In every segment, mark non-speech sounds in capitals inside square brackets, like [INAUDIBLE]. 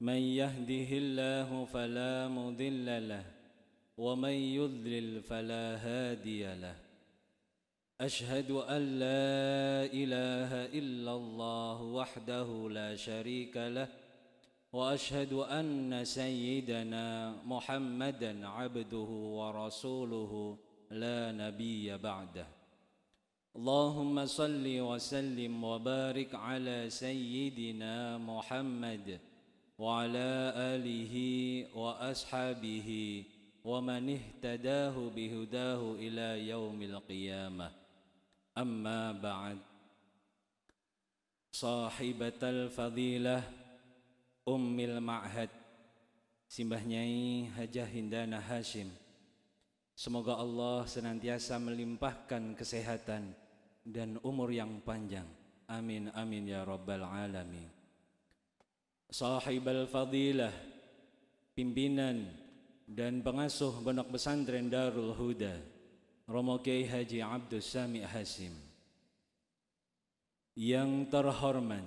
من يهده الله فلا مضل له ومن يضلل فلا هادي له أشهد أن لا إله إلا الله وحده لا شريك له وأشهد أن سيدنا محمدا عبده ورسوله لا نبي بعده اللهم صل وسلم وبارك على سيدنا محمد وعلى آله وأصحابه ومن اهتداه بهداه إلى يوم القيامة أما بعد صاحبة الفضيلة أم المعهد Simbah Nyai Hajah Hindana Hashim Semoga Allah senantiasa melimpahkan kesehatan dan umur yang panjang Amin amin ya rabbal alamin sahib al-fadilah, pimpinan dan pengasuh pondok pesantren Darul Huda, Romo Kiai Haji Abdul Sami Hasim. Yang terhormat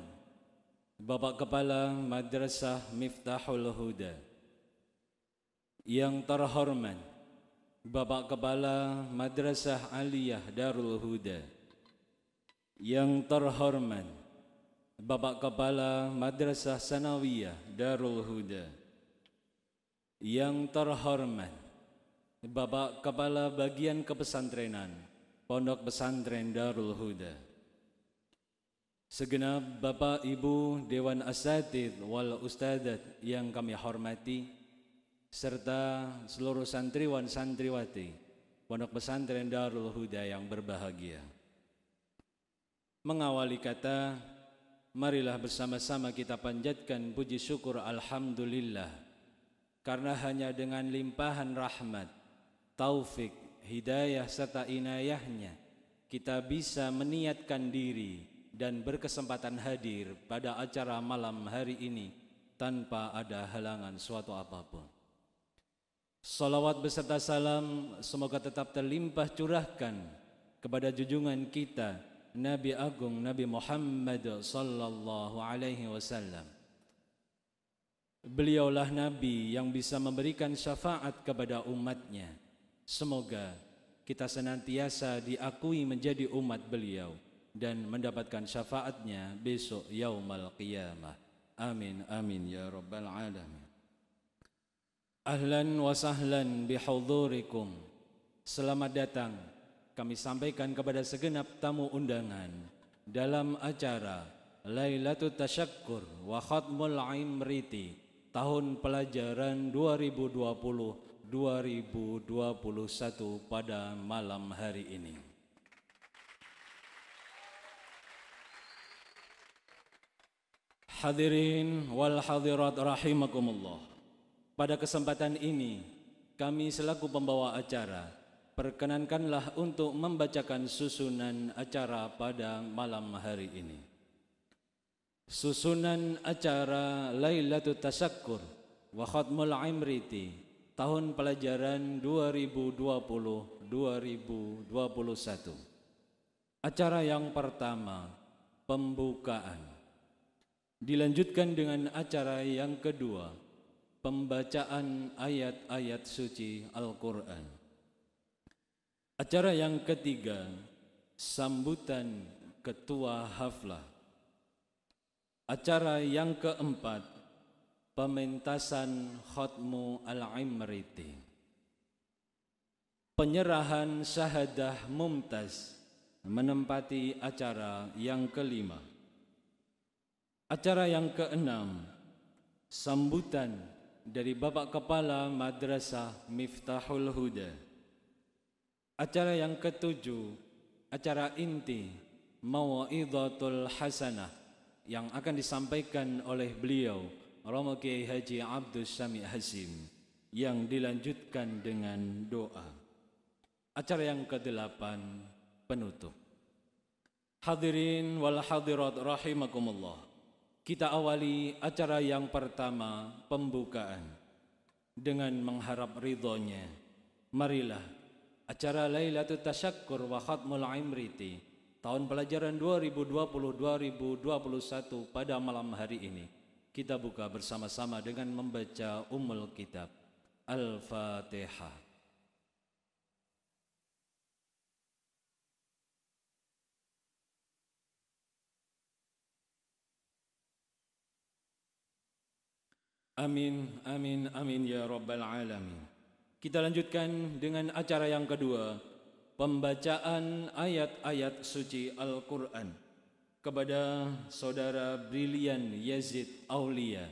Bapak Kepala Madrasah Miftahul Huda. Yang terhormat Bapak Kepala Madrasah Aliyah Darul Huda. Yang terhormat Bapak Kepala Madrasah Sanawiyah Darul Huda yang terhormat Bapak Kepala Bagian Kepesantrenan Pondok Pesantren Darul Huda Segenap Bapak Ibu Dewan Asatid wal Ustadz yang kami hormati serta seluruh santriwan santriwati Pondok Pesantren Darul Huda yang berbahagia Mengawali kata Marilah bersama-sama kita panjatkan puji syukur Alhamdulillah Karena hanya dengan limpahan rahmat, taufik, hidayah serta inayahnya Kita bisa meniatkan diri dan berkesempatan hadir pada acara malam hari ini Tanpa ada halangan suatu apapun Salawat beserta salam semoga tetap terlimpah curahkan kepada junjungan kita Nabi Agung Nabi Muhammad sallallahu alaihi wasallam. Beliaulah nabi yang bisa memberikan syafaat kepada umatnya. Semoga kita senantiasa diakui menjadi umat beliau dan mendapatkan syafaatnya besok yaumal qiyamah. Amin amin ya rabbal alamin. Ahlan wa sahlan Selamat datang kami sampaikan kepada segenap tamu undangan dalam acara Lailatul Tasyakkur wa Khatmul Imriti tahun pelajaran 2020-2021 pada malam hari ini. Hadirin wal hadirat rahimakumullah. Pada kesempatan ini kami selaku pembawa acara perkenankanlah untuk membacakan susunan acara pada malam hari ini. Susunan acara Lailatul Tasakkur wa Khatmul Imriti tahun pelajaran 2020-2021. Acara yang pertama, pembukaan. Dilanjutkan dengan acara yang kedua, pembacaan ayat-ayat suci Al-Quran. Acara yang ketiga, sambutan ketua haflah. Acara yang keempat, pementasan khotmu al-imriti. Penyerahan syahadah mumtaz menempati acara yang kelima. Acara yang keenam, sambutan dari Bapak Kepala Madrasah Miftahul Huda. Acara yang ketujuh, acara inti Mawaidatul Hasanah yang akan disampaikan oleh beliau Romo Kiai Haji Abdul Sami Hasim yang dilanjutkan dengan doa. Acara yang kedelapan penutup. Hadirin wal hadirat rahimakumullah. Kita awali acara yang pertama pembukaan dengan mengharap ridhonya. Marilah Acara Lailatul Tasyakkur wa Khatmul Imriti tahun pelajaran 2020-2021 pada malam hari ini. Kita buka bersama-sama dengan membaca Ummul Kitab Al-Fatihah. Amin, amin, amin ya Rabbal Alamin. Kita lanjutkan dengan acara yang kedua, pembacaan ayat-ayat suci Al-Quran kepada Saudara Brilian Yazid Aulia.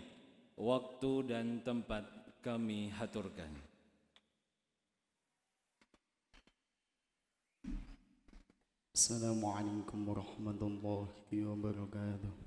Waktu dan tempat kami haturkan. Assalamualaikum warahmatullahi wabarakatuh.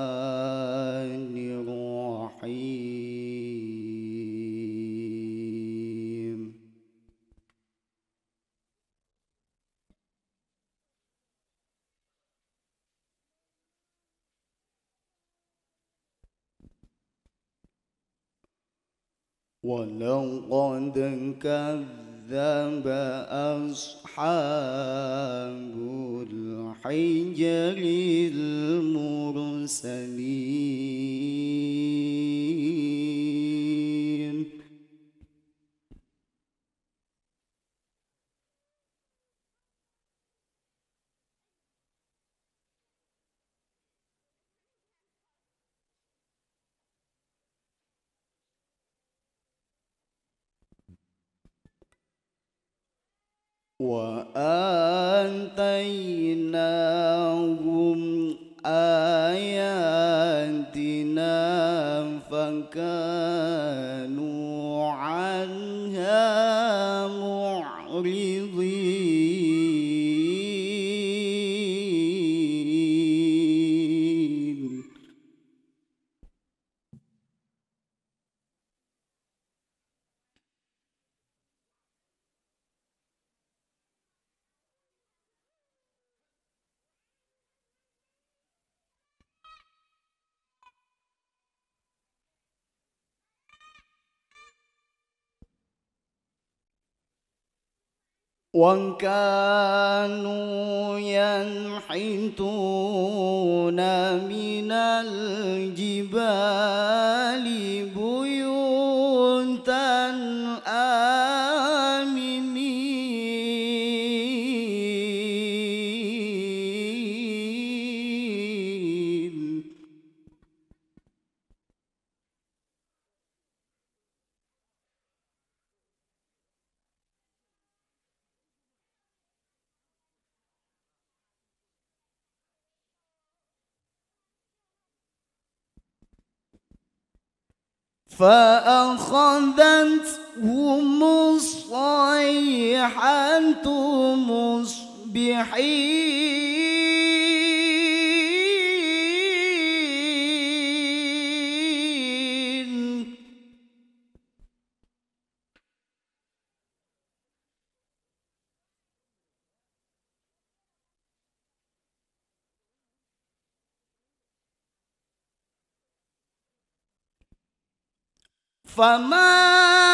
ولقد كذب أصحاب الحجر المرسلين وآتيناهم آياتنا فكانوا عنها معرضين وكانوا ينحتون من الجبال بيوتا آمنين فأخذتهم الصيحة مصبحين 繁忙。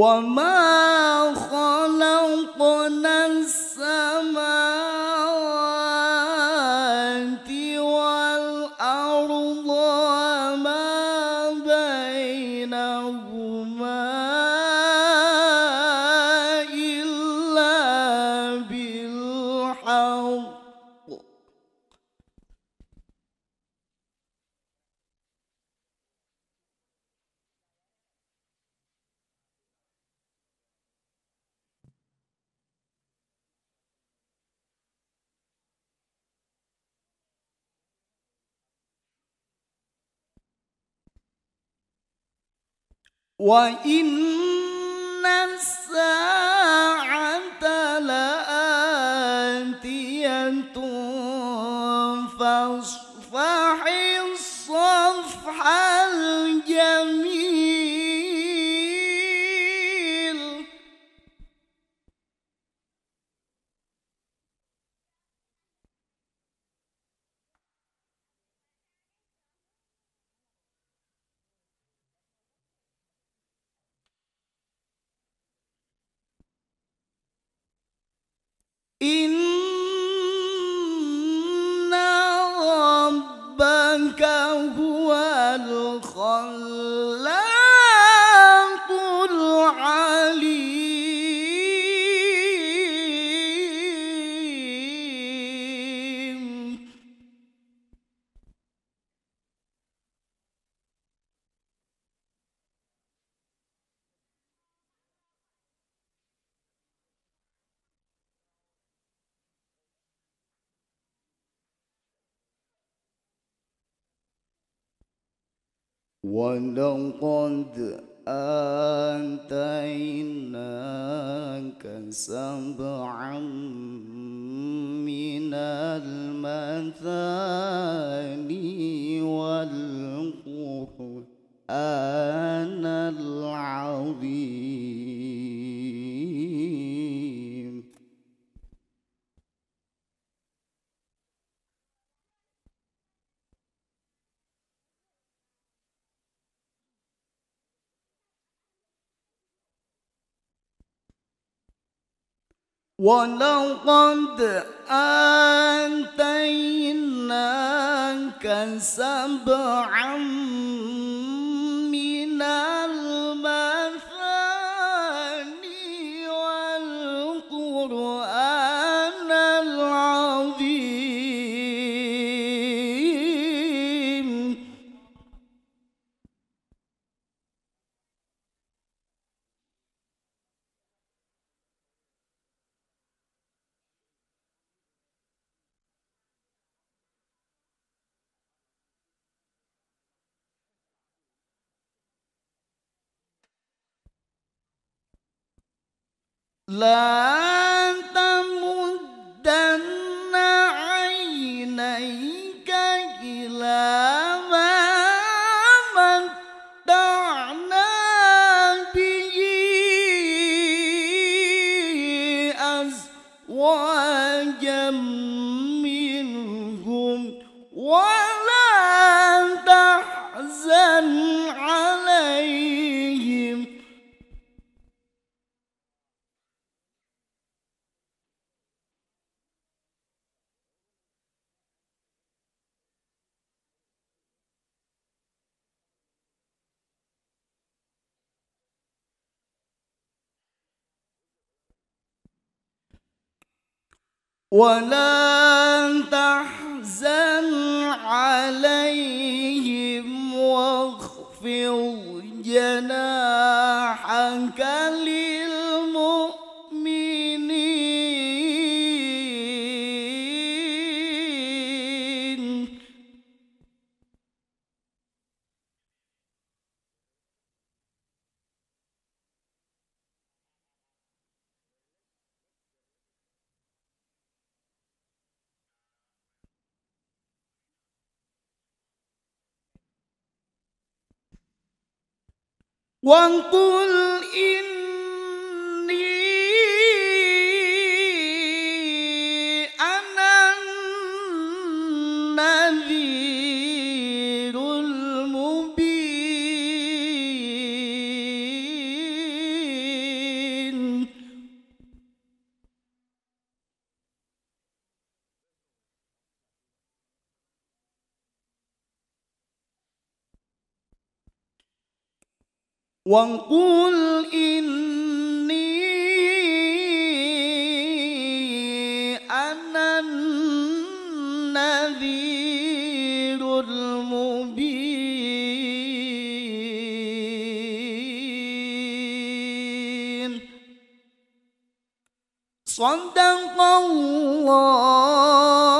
وما وإن ولقد آتيناك سبعا من المثاني والقرآن العظيم ولقد آتيناك سبعا من المثاني والقرآن لا تمدن عينيك إلى ما ولا تحزن عليهم واخفض جناحك للمؤمنين وقل إن وقل إني أنا النذير المبين صدق الله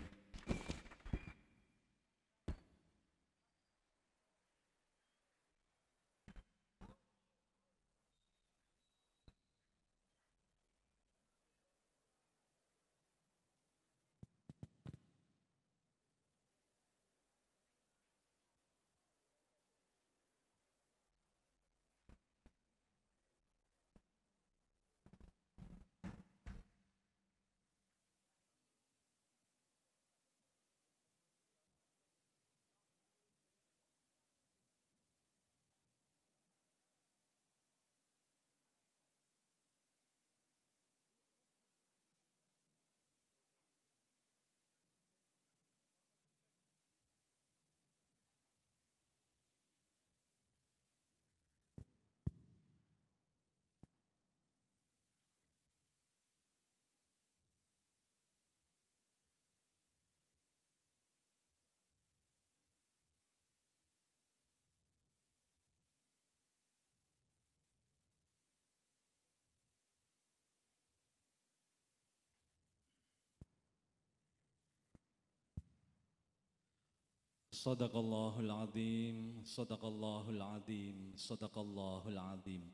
Sadaqallahul azim, sadaqallahul azim, sadaqallahul azim.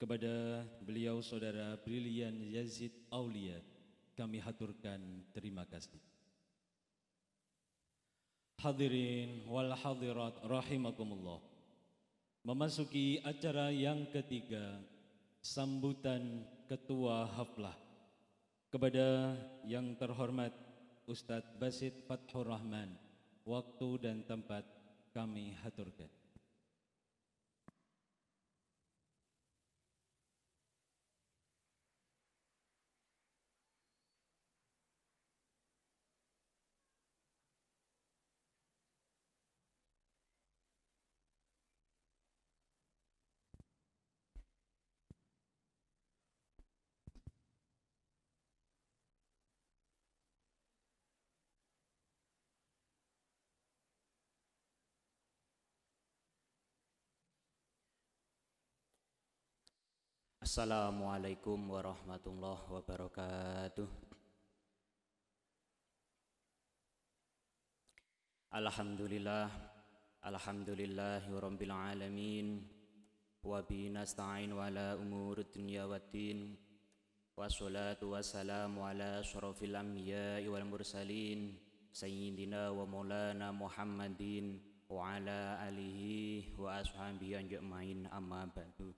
Kepada beliau saudara Brilian Yazid Aulia, kami haturkan terima kasih. Hadirin wal hadirat rahimakumullah. Memasuki acara yang ketiga, sambutan Ketua Haflah. Kepada yang terhormat Ustadz Basit Fathur Rahman, waktu dan tempat kami haturkan. Assalamualaikum warahmatullahi wabarakatuh. Alhamdulillah, alhamdulillahirabbil alamin. Wa bi wa ala umuri dunya waddin. Wassalatu wassalamu ala asyrafil anbiya'i wal mursalin sayyidina wa maulana Muhammadin wa ala alihi wa ashabihi ajmain amma ba'du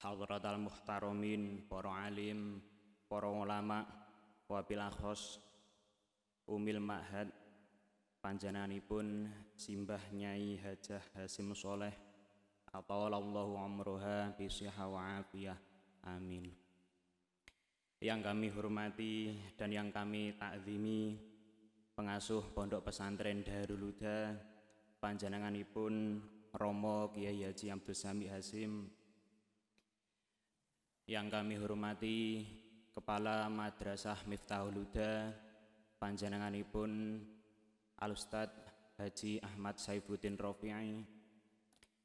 al muhtaromin, para alim para ulama wabil akhos umil ma'had panjenenganipun simbah Nyai Hajah Hasim Soleh atalallahu amruha bisiha wa afiyah amin yang kami hormati dan yang kami takzimi pengasuh pondok pesantren Darul Huda panjenenganipun Romo Kiai Haji Abdul Sami Hasim yang kami hormati Kepala Madrasah Miftahul Huda panjenenganipun Alustad Haji Ahmad Saifuddin Rofi'i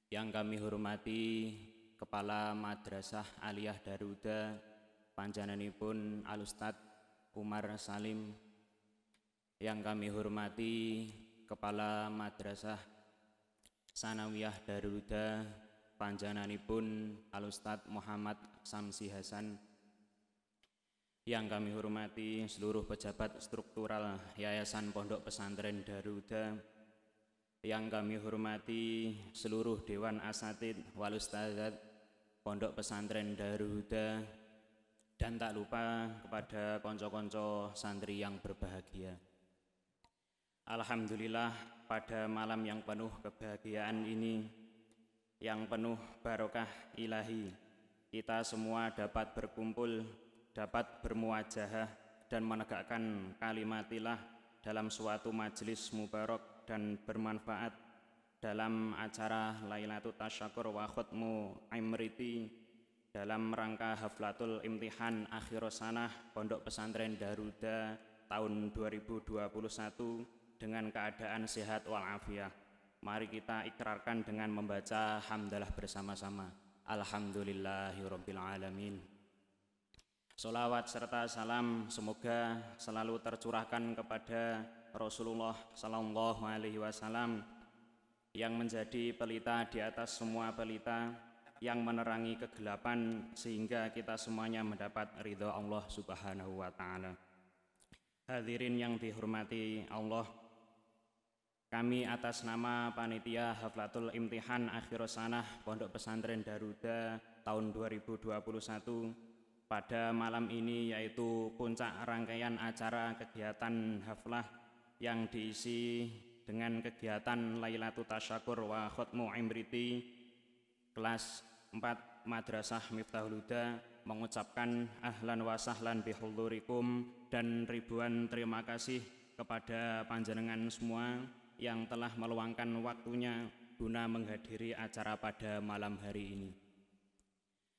yang kami hormati Kepala Madrasah Aliyah Daruda panjenenganipun Alustad Umar Salim yang kami hormati Kepala Madrasah Sanawiyah Daruda panjananipun Alustad Muhammad Samsi Hasan yang kami hormati seluruh pejabat struktural Yayasan Pondok Pesantren Daruda yang kami hormati seluruh Dewan Asatid Walustadat Pondok Pesantren Daruda dan tak lupa kepada konco-konco santri yang berbahagia. Alhamdulillah pada malam yang penuh kebahagiaan ini yang penuh barokah ilahi. Kita semua dapat berkumpul, dapat bermuajah dan menegakkan kalimatilah dalam suatu majelis mubarak dan bermanfaat dalam acara Lailatul Tasyakur wa Khutmu Imriti dalam rangka Haflatul Imtihan Akhir Sanah Pondok Pesantren Daruda tahun 2021 dengan keadaan sehat walafiat. Mari kita ikrarkan dengan membaca hamdalah bersama-sama. Alhamdulillahirrabbilalamin. Salawat serta salam semoga selalu tercurahkan kepada Rasulullah Sallallahu Alaihi Wasallam yang menjadi pelita di atas semua pelita yang menerangi kegelapan sehingga kita semuanya mendapat ridho Allah Subhanahu wa taala. Hadirin yang dihormati Allah, kami atas nama panitia Haflatul Imtihan Akhir Sanah Pondok Pesantren Daruda tahun 2021 pada malam ini yaitu puncak rangkaian acara kegiatan haflah yang diisi dengan kegiatan Lailatul Tasyakur wa Khutmu Imriti kelas 4 Madrasah Miftahul Huda mengucapkan ahlan wa sahlan bihulurikum dan ribuan terima kasih kepada panjenengan semua yang telah meluangkan waktunya guna menghadiri acara pada malam hari ini.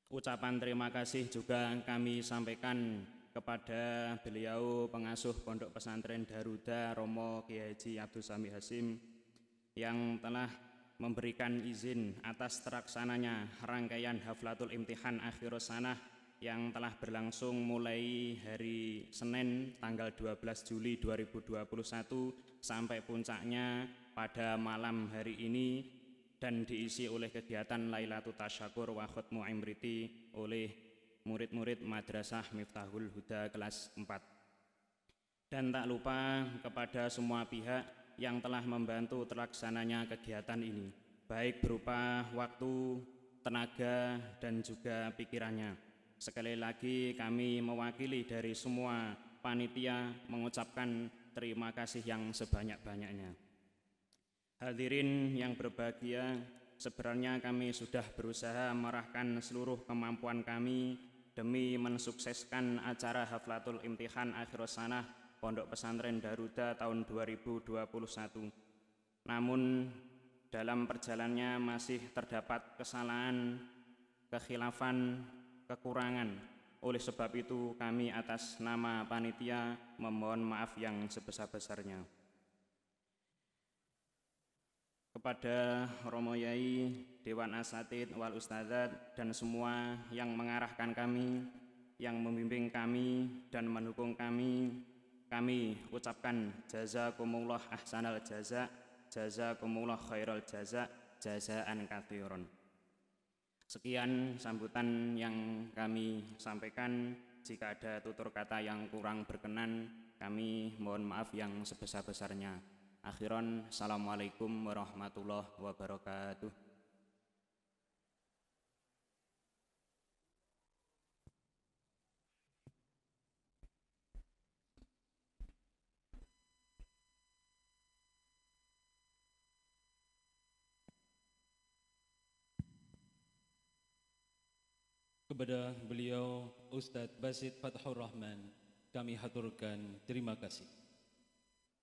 Ucapan terima kasih juga kami sampaikan kepada beliau pengasuh Pondok Pesantren Daruda Romo Kiai Abdul Sami Hasim yang telah memberikan izin atas teraksananya rangkaian Haflatul Imtihan akhir sanah yang telah berlangsung mulai hari Senin tanggal 12 Juli 2021 sampai puncaknya pada malam hari ini dan diisi oleh kegiatan Lailatul Tasyakur wa Khutmu Imriti oleh murid-murid Madrasah Miftahul Huda kelas 4. Dan tak lupa kepada semua pihak yang telah membantu terlaksananya kegiatan ini, baik berupa waktu, tenaga, dan juga pikirannya. Sekali lagi kami mewakili dari semua panitia mengucapkan terima kasih yang sebanyak-banyaknya. Hadirin yang berbahagia, sebenarnya kami sudah berusaha merahkan seluruh kemampuan kami demi mensukseskan acara Haflatul Imtihan Akhir Sanah Pondok Pesantren Daruda tahun 2021. Namun dalam perjalannya masih terdapat kesalahan, kekhilafan, kekurangan, oleh sebab itu kami atas nama panitia memohon maaf yang sebesar-besarnya. Kepada Romo Yai, Dewan Asatid, Wal Ustazat, dan semua yang mengarahkan kami, yang membimbing kami, dan mendukung kami, kami ucapkan jazakumullah ahsanal jazak, jazakumullah khairal jazak, jazaan kathiron. Sekian sambutan yang kami sampaikan. Jika ada tutur kata yang kurang berkenan, kami mohon maaf yang sebesar-besarnya. Akhiran, Assalamualaikum warahmatullahi wabarakatuh. Kepada beliau Ustadz Basit Fathur Rahman kami haturkan terima kasih.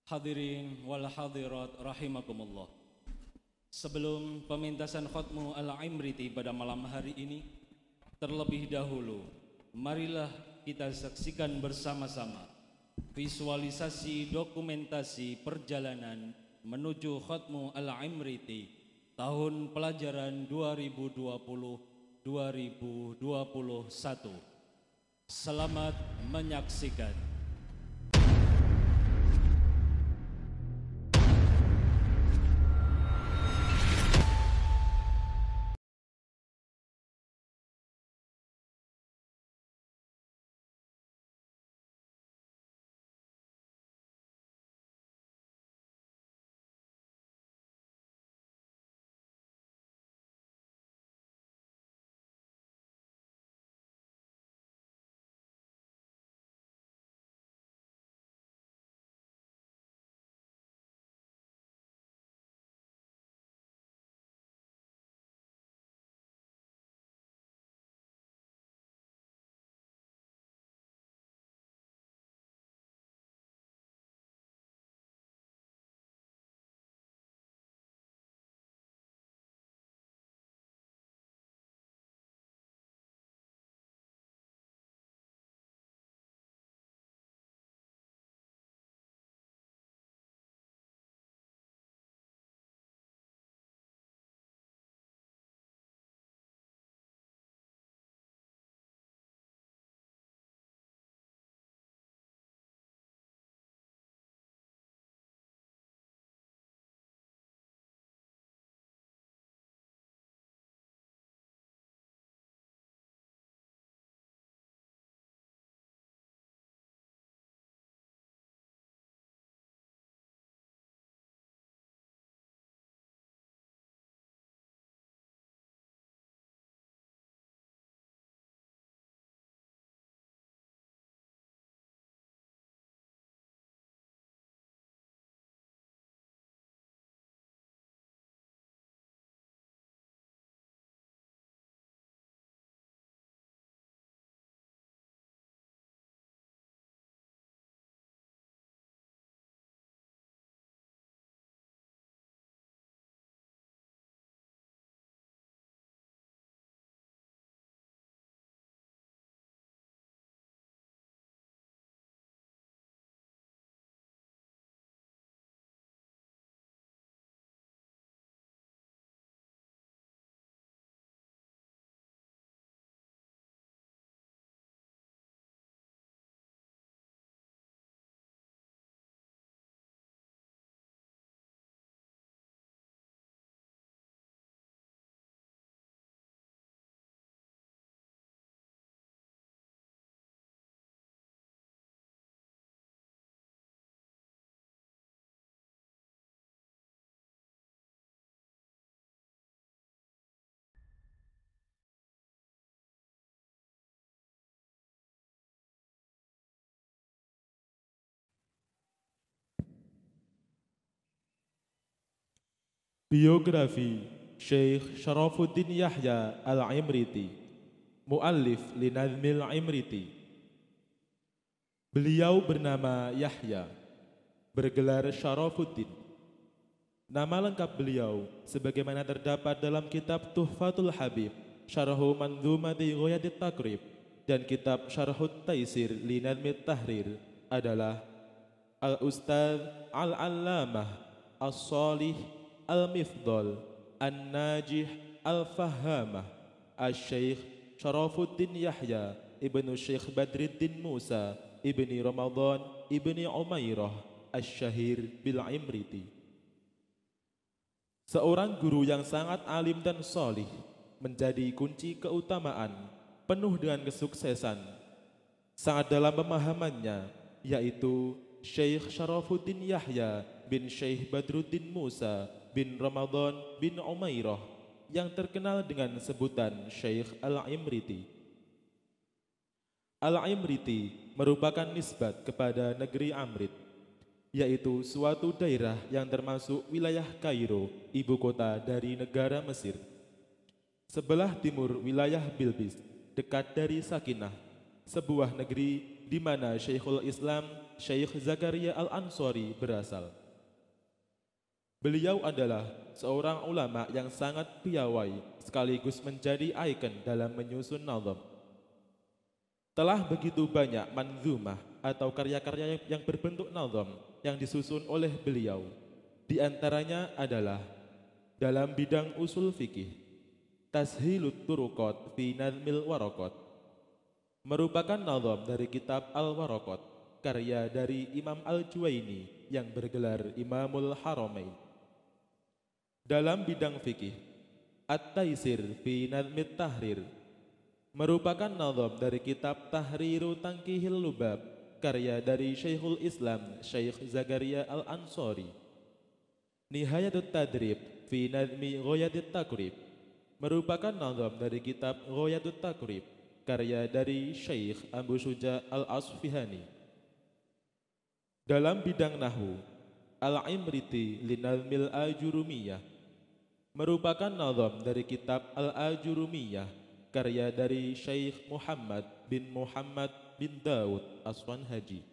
Hadirin wal hadirat rahimakumullah. Sebelum pemintasan khutmu al-imriti pada malam hari ini, terlebih dahulu marilah kita saksikan bersama-sama visualisasi dokumentasi perjalanan menuju khutmu al-imriti tahun pelajaran 2020 2021. Selamat menyaksikan. Biografi Syekh Syarafuddin Yahya Al-Imriti Muallif Linadmil Imriti Beliau bernama Yahya Bergelar Syarafuddin Nama lengkap beliau sebagaimana terdapat dalam kitab Tuhfatul Habib Syarahu Mandhumati Ghoyadit Takrib dan kitab Syarahut Taisir Linadmil Tahrir adalah Al-Ustaz Al-Allamah As-Salih al mifdol An-Najih Al-Fahamah Al-Syeikh Syarafuddin Yahya Ibnu Syekh Badruddin Musa Ibni Ramadan Ibni Umairah Al-Syahir Bil-Imriti Seorang guru yang sangat alim dan solih menjadi kunci keutamaan penuh dengan kesuksesan sangat dalam pemahamannya yaitu Syekh Syarafuddin Yahya bin Syekh Badruddin Musa bin Ramadan bin Umairah yang terkenal dengan sebutan Syekh Al-Imriti. Al-Imriti merupakan nisbat kepada negeri Amrit, yaitu suatu daerah yang termasuk wilayah Kairo, ibu kota dari negara Mesir. Sebelah timur wilayah Bilbis, dekat dari Sakinah, sebuah negeri di mana Syekhul Islam Syekh Zakaria Al-Ansori berasal. Beliau adalah seorang ulama yang sangat piawai sekaligus menjadi ikon dalam menyusun nazam. Telah begitu banyak manzumah atau karya-karya yang berbentuk nazam yang disusun oleh beliau. Di antaranya adalah dalam bidang usul fikih, Tashilut Turukot fi Nazmil Warokot, merupakan nazam dari kitab Al-Warokot, karya dari Imam Al-Juwaini yang bergelar Imamul Haramain. Dalam bidang fikih, At-Taisir fi Nadmit Tahrir merupakan nazam dari kitab Tahriru Tangkihil Lubab karya dari Syekhul Islam Syekh Zakaria Al-Ansori. Nihayatut Tadrib fi Nadmi Ghoyatit Takrib merupakan nazam dari kitab Ghoyatut Takrib karya dari Syekh Abu Suja Al-Asfihani. Dalam bidang Nahu, Al-Imriti Nadmil Ajurumiyah merupakan nazam dari kitab Al-Ajurumiyah karya dari Syekh Muhammad bin Muhammad bin Daud Aswan Haji.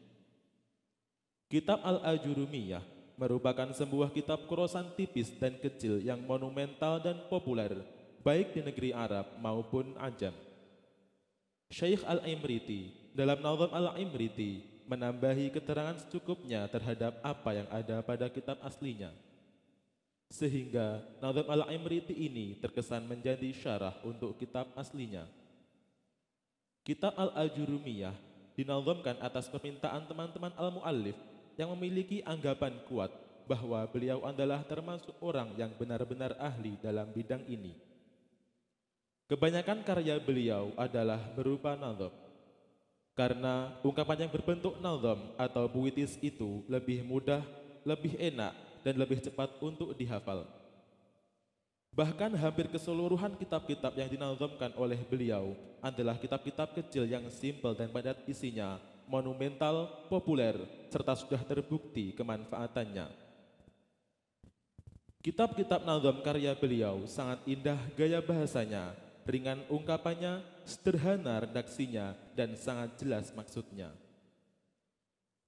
Kitab Al-Ajurumiyah merupakan sebuah kitab kurosan tipis dan kecil yang monumental dan populer baik di negeri Arab maupun Ajam. Syekh Al-Imriti dalam nazam Al-Imriti menambahi keterangan secukupnya terhadap apa yang ada pada kitab aslinya. Sehingga Nazam Al-Imriti ini terkesan menjadi syarah untuk kitab aslinya. Kitab Al-Ajurumiyah dinazamkan atas permintaan teman-teman Al-Mu'allif yang memiliki anggapan kuat bahwa beliau adalah termasuk orang yang benar-benar ahli dalam bidang ini. Kebanyakan karya beliau adalah berupa nazam. Karena ungkapan yang berbentuk nazam atau puitis itu lebih mudah, lebih enak dan lebih cepat untuk dihafal. Bahkan hampir keseluruhan kitab-kitab yang dinazamkan oleh beliau adalah kitab-kitab kecil yang simpel dan padat isinya, monumental, populer, serta sudah terbukti kemanfaatannya. Kitab-kitab nazam karya beliau sangat indah gaya bahasanya, ringan ungkapannya, sederhana redaksinya, dan sangat jelas maksudnya.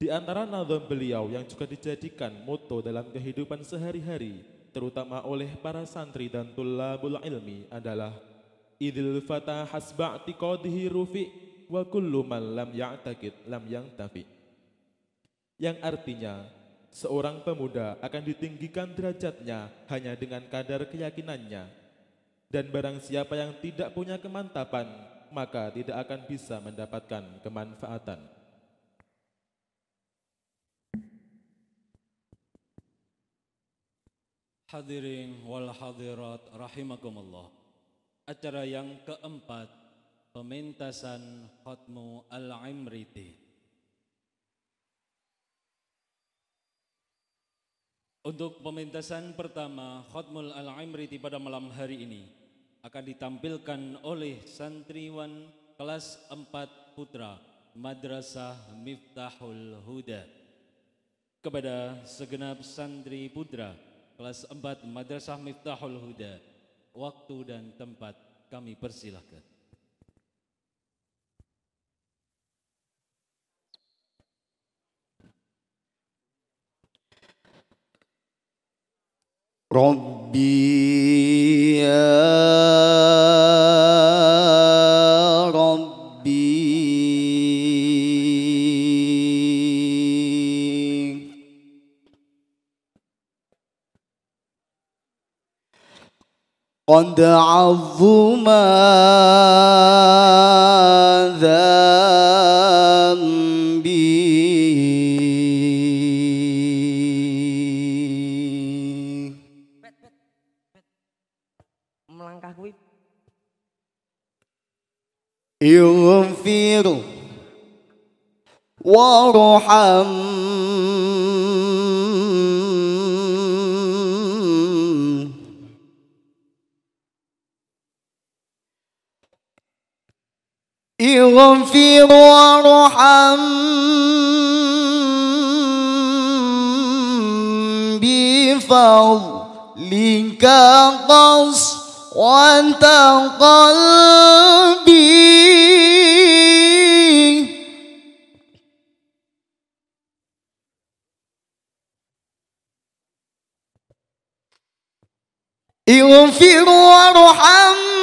Di antara nazam beliau yang juga dijadikan moto dalam kehidupan sehari-hari, terutama oleh para santri dan tulabul ilmi adalah Idil fata hasba'ti tiqadihi rufi wa kullu man lam ya'takid lam yang tafi. Yang artinya, seorang pemuda akan ditinggikan derajatnya hanya dengan kadar keyakinannya. Dan barang siapa yang tidak punya kemantapan, maka tidak akan bisa mendapatkan kemanfaatan. Hadirin wal hadirat rahimakumullah. Acara yang keempat, pementasan Khatmu Al-Imriti. Untuk pementasan pertama Khatmul Al-Imriti pada malam hari ini akan ditampilkan oleh santriwan kelas 4 putra Madrasah Miftahul Huda kepada segenap santri putra Kelas 4 Madrasah Miftahul Huda. Waktu dan tempat kami persilahkan. Ya قد عظما ذنبي يغفر وارحم اغفر وارحم بفضلك وانت قلبي اغفر وارحم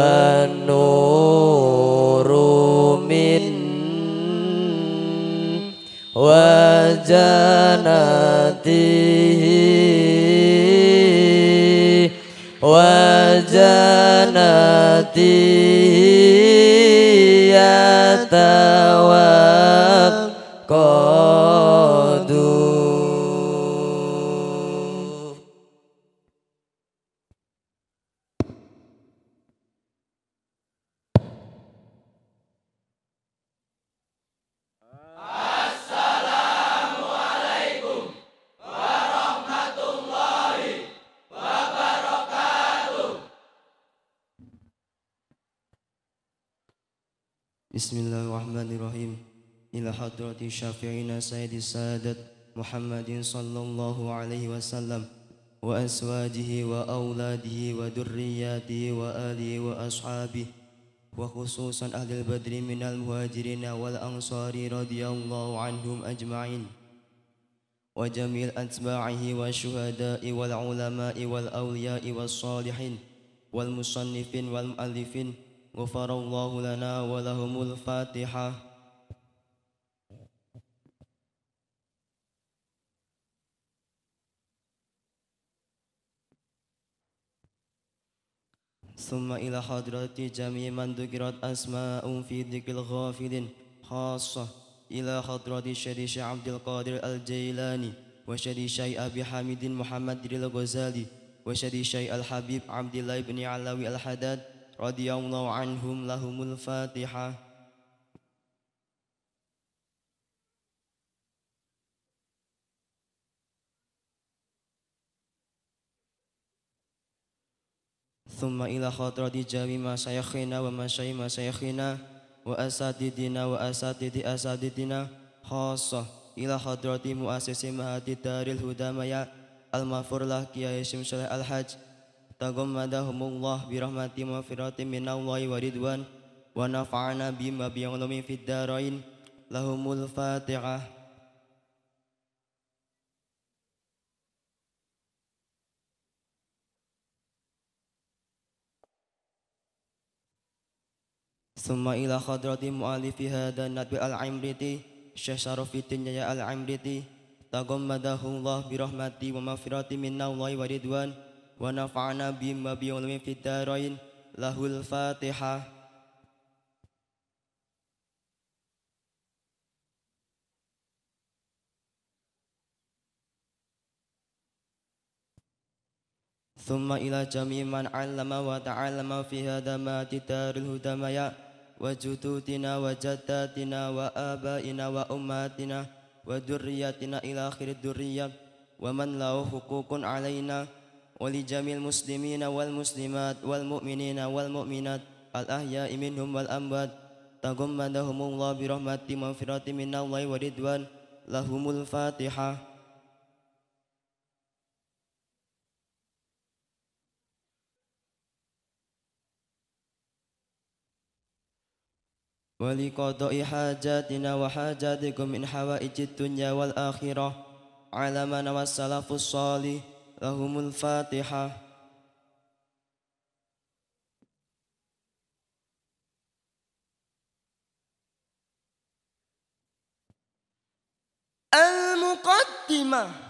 wanurumin wajanatihi wajanatihi yatawa السيد السادة محمد صلى الله عليه وسلم وأسواده وأولاده ودرياته وآله وأصحابه وخصوصا أهل البدر من المهاجرين والأنصار رضي الله عنهم أجمعين وجميع أتباعه والشهداء والعلماء والأولياء والصالحين والمصنفين والمؤلفين غفر الله لنا ولهم الفاتحه ثم إلى حضرة جميع من ذكرت أسماء في ذكر الغافل خاصة إلى حضرة شريش عبد القادر الجيلاني وشريش أبي حميد محمد الغزالي وشريش الحبيب عبد الله بن علوي الحداد رضي الله عنهم لهم الفاتحه ثم إلى خضرة جميع مشايخنا ومشايخ مشايخنا وأساتذتنا وأساتذة أساتذتنا خاصة إلى خضرة مؤسس مهدي دار الهدى ميا المغفور له كيا هشام شرح الحج تغمدهم الله برحمة ومغفرة من الله ورضوان ونفعنا بما بعلم في الدارين لهم الفاتحة ثم إلى خضرة مؤلف هذا النبي العمرتي الشيخ شرف الدين يا العمريدي تغمده الله برحمتي ومغفرته منا الله ورضوان ونفعنا بما بعلم في الدارين له الفاتحة ثم إلى جميع من علم وتعلم في هذا ما تدار الهدى wa tina wajata tina wa abaina wa umatina waduriyatina durriyatina ila akhir durriya wa man lahu hukukun alayna wa li muslimina wal muslimat wal mu'minina wal mu'minat al ahya'i minhum wal amwat tagum madahumullahu bi rahmatin wa firatin minallahi wa ridwan lahumul fatihah ولقضاء حاجاتنا وحاجاتكم من حوائج الدنيا والآخرة على ما نوى السلف الصالح لهم الفاتحة المقدمه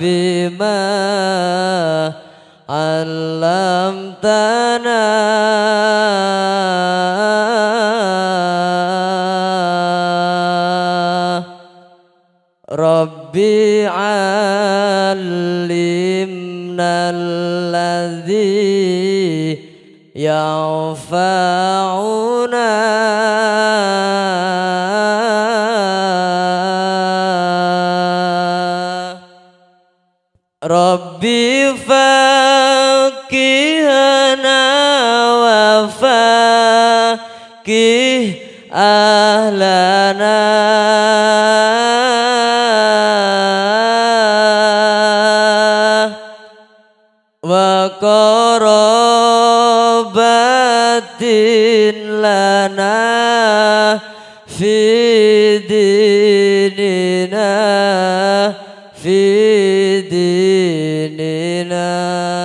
بما علمتنا ربي علمنا الذي ينفعنا Rabbi faqihana wa faqih ahlana wa qarabatin lana fi dinina لله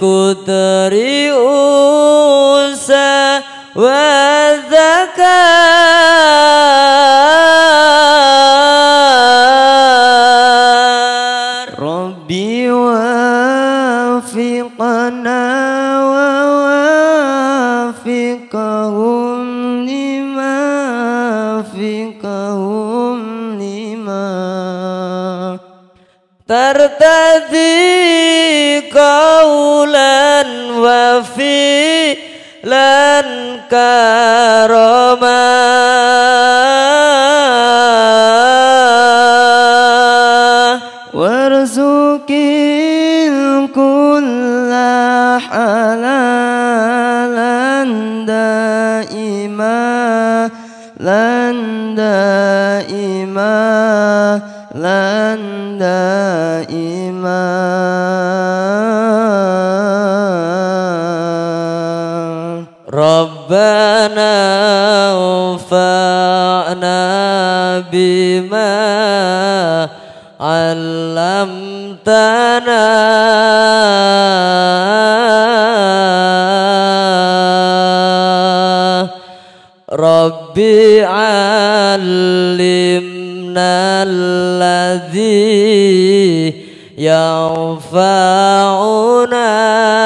ku dari karoma warzukil kulla halalan daima landa ima landa ربنا انفعنا بما علمتنا ربي علمنا الذي ينفعنا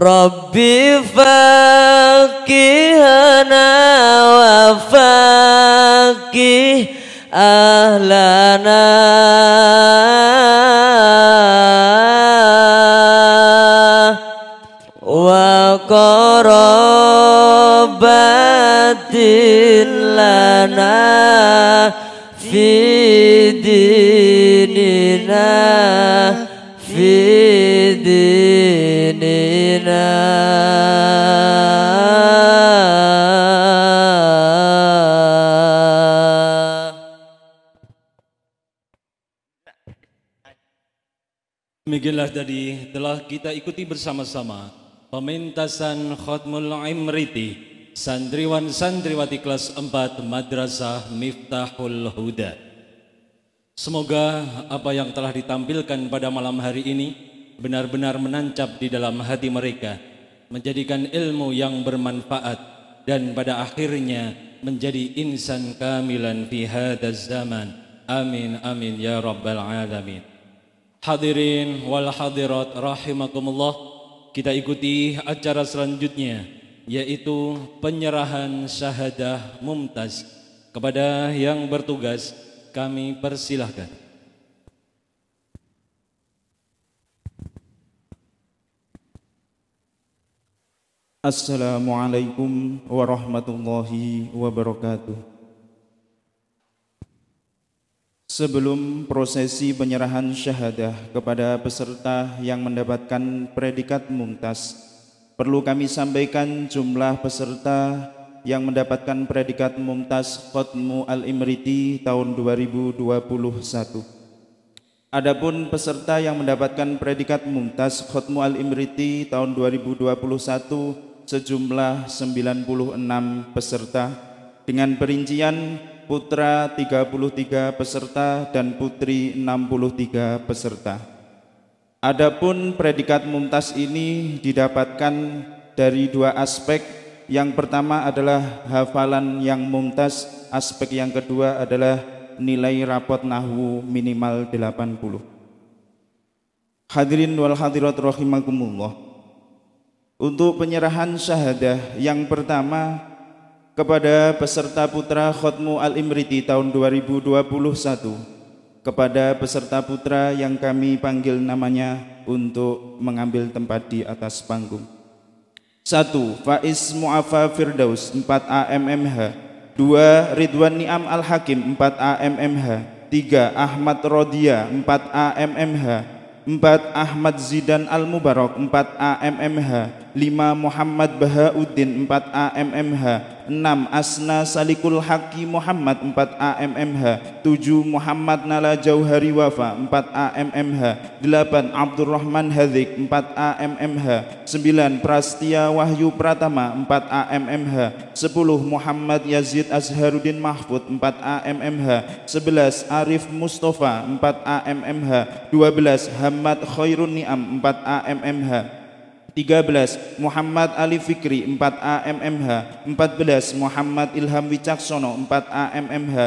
Rabbi Fakih, wa fakih ahlana Demikianlah tadi telah kita ikuti bersama-sama pementasan Khotmul Imriti Santriwan Santriwati kelas 4 Madrasah Miftahul Huda. Semoga apa yang telah ditampilkan pada malam hari ini benar-benar menancap di dalam hati mereka, menjadikan ilmu yang bermanfaat dan pada akhirnya menjadi insan kamilan fi hadzal zaman. Amin amin ya rabbal alamin. Hadirin wal hadirat rahimakumullah. Kita ikuti acara selanjutnya yaitu penyerahan syahadah mumtaz kepada yang bertugas. Kami persilahkan. Assalamualaikum warahmatullahi wabarakatuh. Sebelum prosesi penyerahan syahadah kepada peserta yang mendapatkan predikat mumtaz, perlu kami sampaikan jumlah peserta yang mendapatkan predikat mumtaz khutmu Al-Imriti tahun 2021. Adapun peserta yang mendapatkan predikat mumtaz khutmu Al-Imriti tahun 2021 sejumlah 96 peserta dengan perincian putra 33 peserta dan putri 63 peserta. Adapun predikat mumtaz ini didapatkan dari dua aspek. Yang pertama adalah hafalan yang mumtaz, aspek yang kedua adalah nilai rapot nahwu minimal 80. Hadirin wal hadirat rahimakumullah. Untuk penyerahan syahadah yang pertama kepada peserta putra Khotmu Al-Imriti tahun 2021 kepada peserta putra yang kami panggil namanya untuk mengambil tempat di atas panggung 1. Faiz Mu'afa Firdaus 4 AMMH 2. Ridwan Niam Al-Hakim 4 AMMH 3. Ahmad Rodia 4 AMMH 4. Ahmad Zidan Al-Mubarak 4 AMMH 5 Muhammad Bahauddin 4 AMMH 6 Asna Salikul Haki Muhammad 4 AMMH 7 Muhammad Nala Jauhari Wafa 4 AMMH 8 Abdurrahman Hadik 4 AMMH 9 Prastia Wahyu Pratama 4 AMMH 10 Muhammad Yazid Azharuddin Mahfud 4 AMMH 11 Arif Mustafa 4 AMMH 12 Hamad Khairun Niam 4 AMMH 13 Muhammad Ali Fikri 4 AMMH 14 Muhammad Ilham Wicaksono 4 AMMH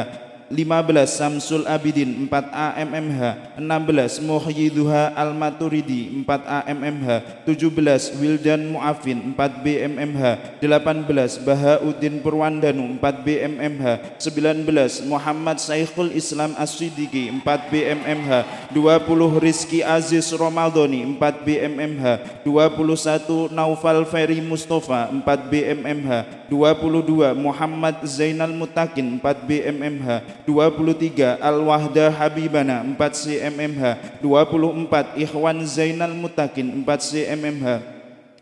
15 Samsul Abidin 4 AMMH, 16 Muhyiduha Al Maturidi 4 AMMH, 17 Wildan Muafin 4 BMMH, 18 Bahauddin Purwandanu 4 BMMH, 19 Muhammad Saikhul Islam as 4 BMMH, 20 Rizki Aziz Romaldoni 4 BMMH, 21 Naufal Ferry Mustafa 4 BMMH, 22 Muhammad Zainal Mutakin 4 BMMH 23 Al-Wahda Habibana 4 CMMH 24 Ikhwan Zainal Mutakin 4 CMMH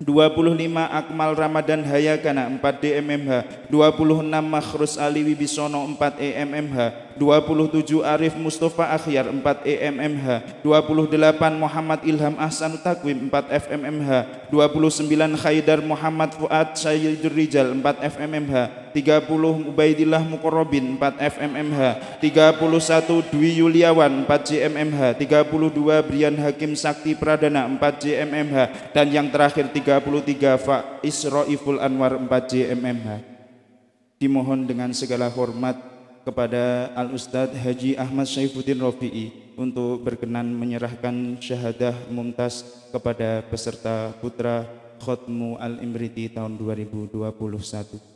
25 Akmal Ramadan Hayakana 4 DMMH 26 Makhrus Ali Wibisono 4 EMMH 27 Arif Mustafa Akhyar 4 EMMH 28 Muhammad Ilham Ahsan Takwim 4 FMMH 29 Khaydar Muhammad Fuad Sayyidur Rijal 4 FMMH 30 Ubaidillah Mukorobin 4 FMMH 31 Dwi Yuliawan 4 JMMH 32 Brian Hakim Sakti Pradana 4 JMMH dan yang terakhir 33 Fa Isroiful Anwar 4 JMMH dimohon dengan segala hormat kepada Al Ustadz Haji Ahmad Syaifuddin Rofi'i untuk berkenan menyerahkan syahadah mumtaz kepada peserta putra Khotmu Al-Imriti tahun 2021.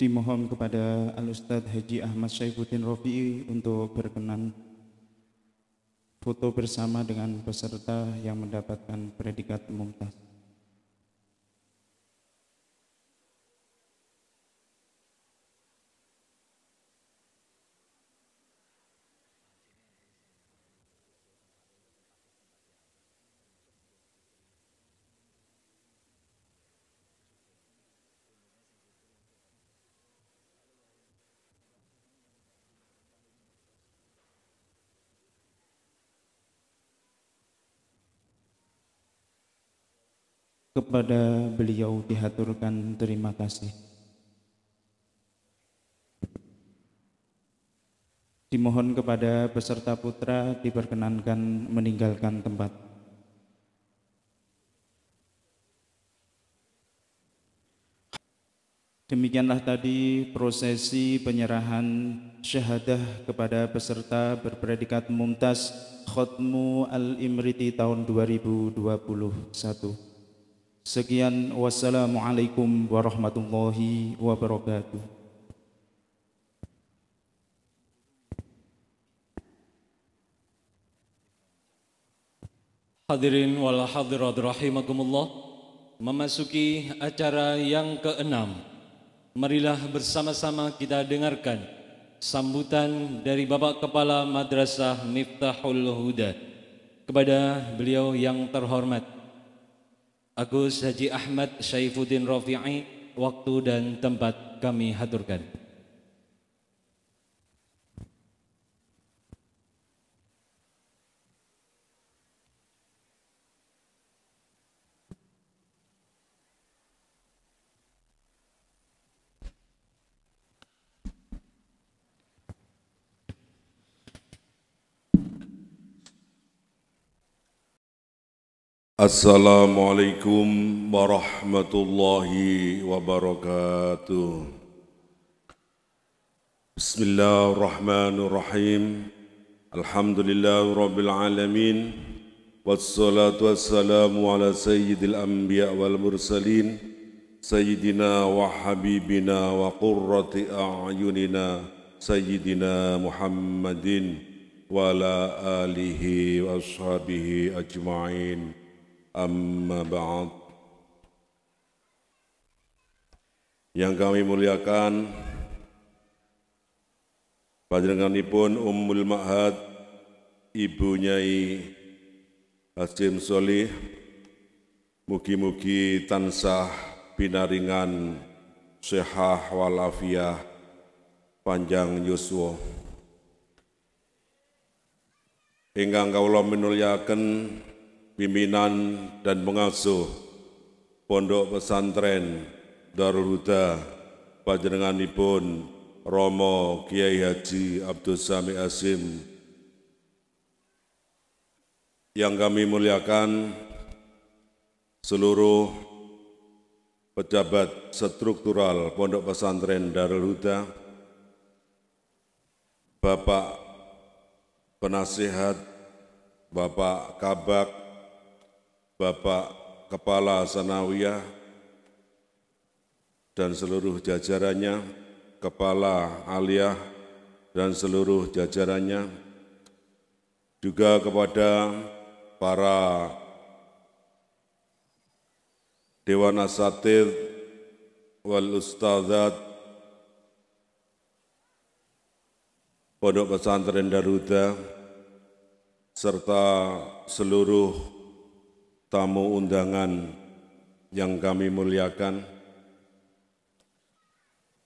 dimohon kepada Al Ustadz Haji Ahmad Syaifuddin Rofi'i untuk berkenan foto bersama dengan peserta yang mendapatkan predikat mumtaz. kepada beliau dihaturkan terima kasih. Dimohon kepada peserta putra diperkenankan meninggalkan tempat. Demikianlah tadi prosesi penyerahan syahadah kepada peserta berpredikat mumtaz khotmu al-imriti tahun 2021. Sekian wassalamualaikum warahmatullahi wabarakatuh. Hadirin wal hadirat rahimakumullah Memasuki acara yang keenam Marilah bersama-sama kita dengarkan Sambutan dari Bapak Kepala Madrasah Miftahul Huda Kepada beliau yang terhormat Agus Haji Ahmad Syaifuddin Rafi'i waktu dan tempat kami haturkan Assalamualaikum warahmatullahi wabarakatuh. Bismillahirrahmanirrahim. Alhamdulillah rabbil alamin. Wassalatu wassalamu ala sayyidil anbiya wal mursalin. Sayyidina wa habibina wa qurrati a'yunina Sayyidina Muhammadin wa ala alihi wa ajma'in. Amma بعد Yang kami muliakan Panjenenganipun Ummul Ma'had Ibu Nyai Hasim Solih Mugi-mugi tansah binaringan sehah walafiah panjang yuswa Ingkang kawula minulyaken pimpinan dan pengasuh Pondok Pesantren Darul Huda panjenenganipun Romo Kiai Haji Abdul Sami Asim yang kami muliakan seluruh pejabat struktural Pondok Pesantren Darul Huda, Bapak Penasihat, Bapak Kabak, Bapak Kepala Sanawiyah dan seluruh jajarannya, Kepala Aliyah dan seluruh jajarannya, juga kepada para Dewan Asatid wal Ustadzat Pondok Pesantren Daruda serta seluruh tamu undangan yang kami muliakan,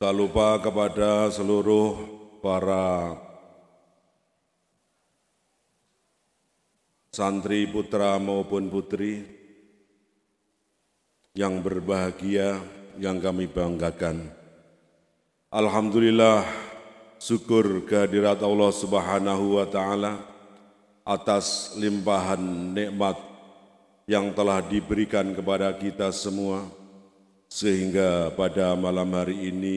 tak lupa kepada seluruh para santri putra maupun putri yang berbahagia yang kami banggakan. Alhamdulillah syukur kehadirat Allah Subhanahu wa taala atas limpahan nikmat yang telah diberikan kepada kita semua, sehingga pada malam hari ini,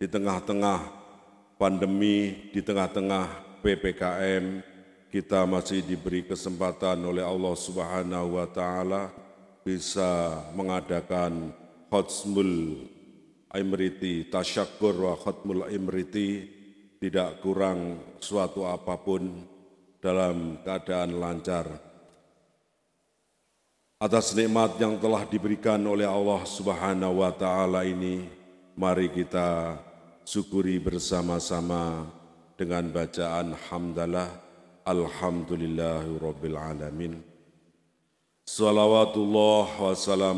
di tengah-tengah pandemi, di tengah-tengah PPKM, kita masih diberi kesempatan oleh Allah Subhanahu wa Ta'ala bisa mengadakan khutmul imriti, tasyakur wa khutmul imriti, tidak kurang suatu apapun dalam keadaan lancar. Atas nikmat yang telah diberikan oleh Allah Subhanahu wa taala ini, mari kita syukuri bersama-sama dengan bacaan hamdalah alhamdulillahirabbil alamin. Salawatullah wa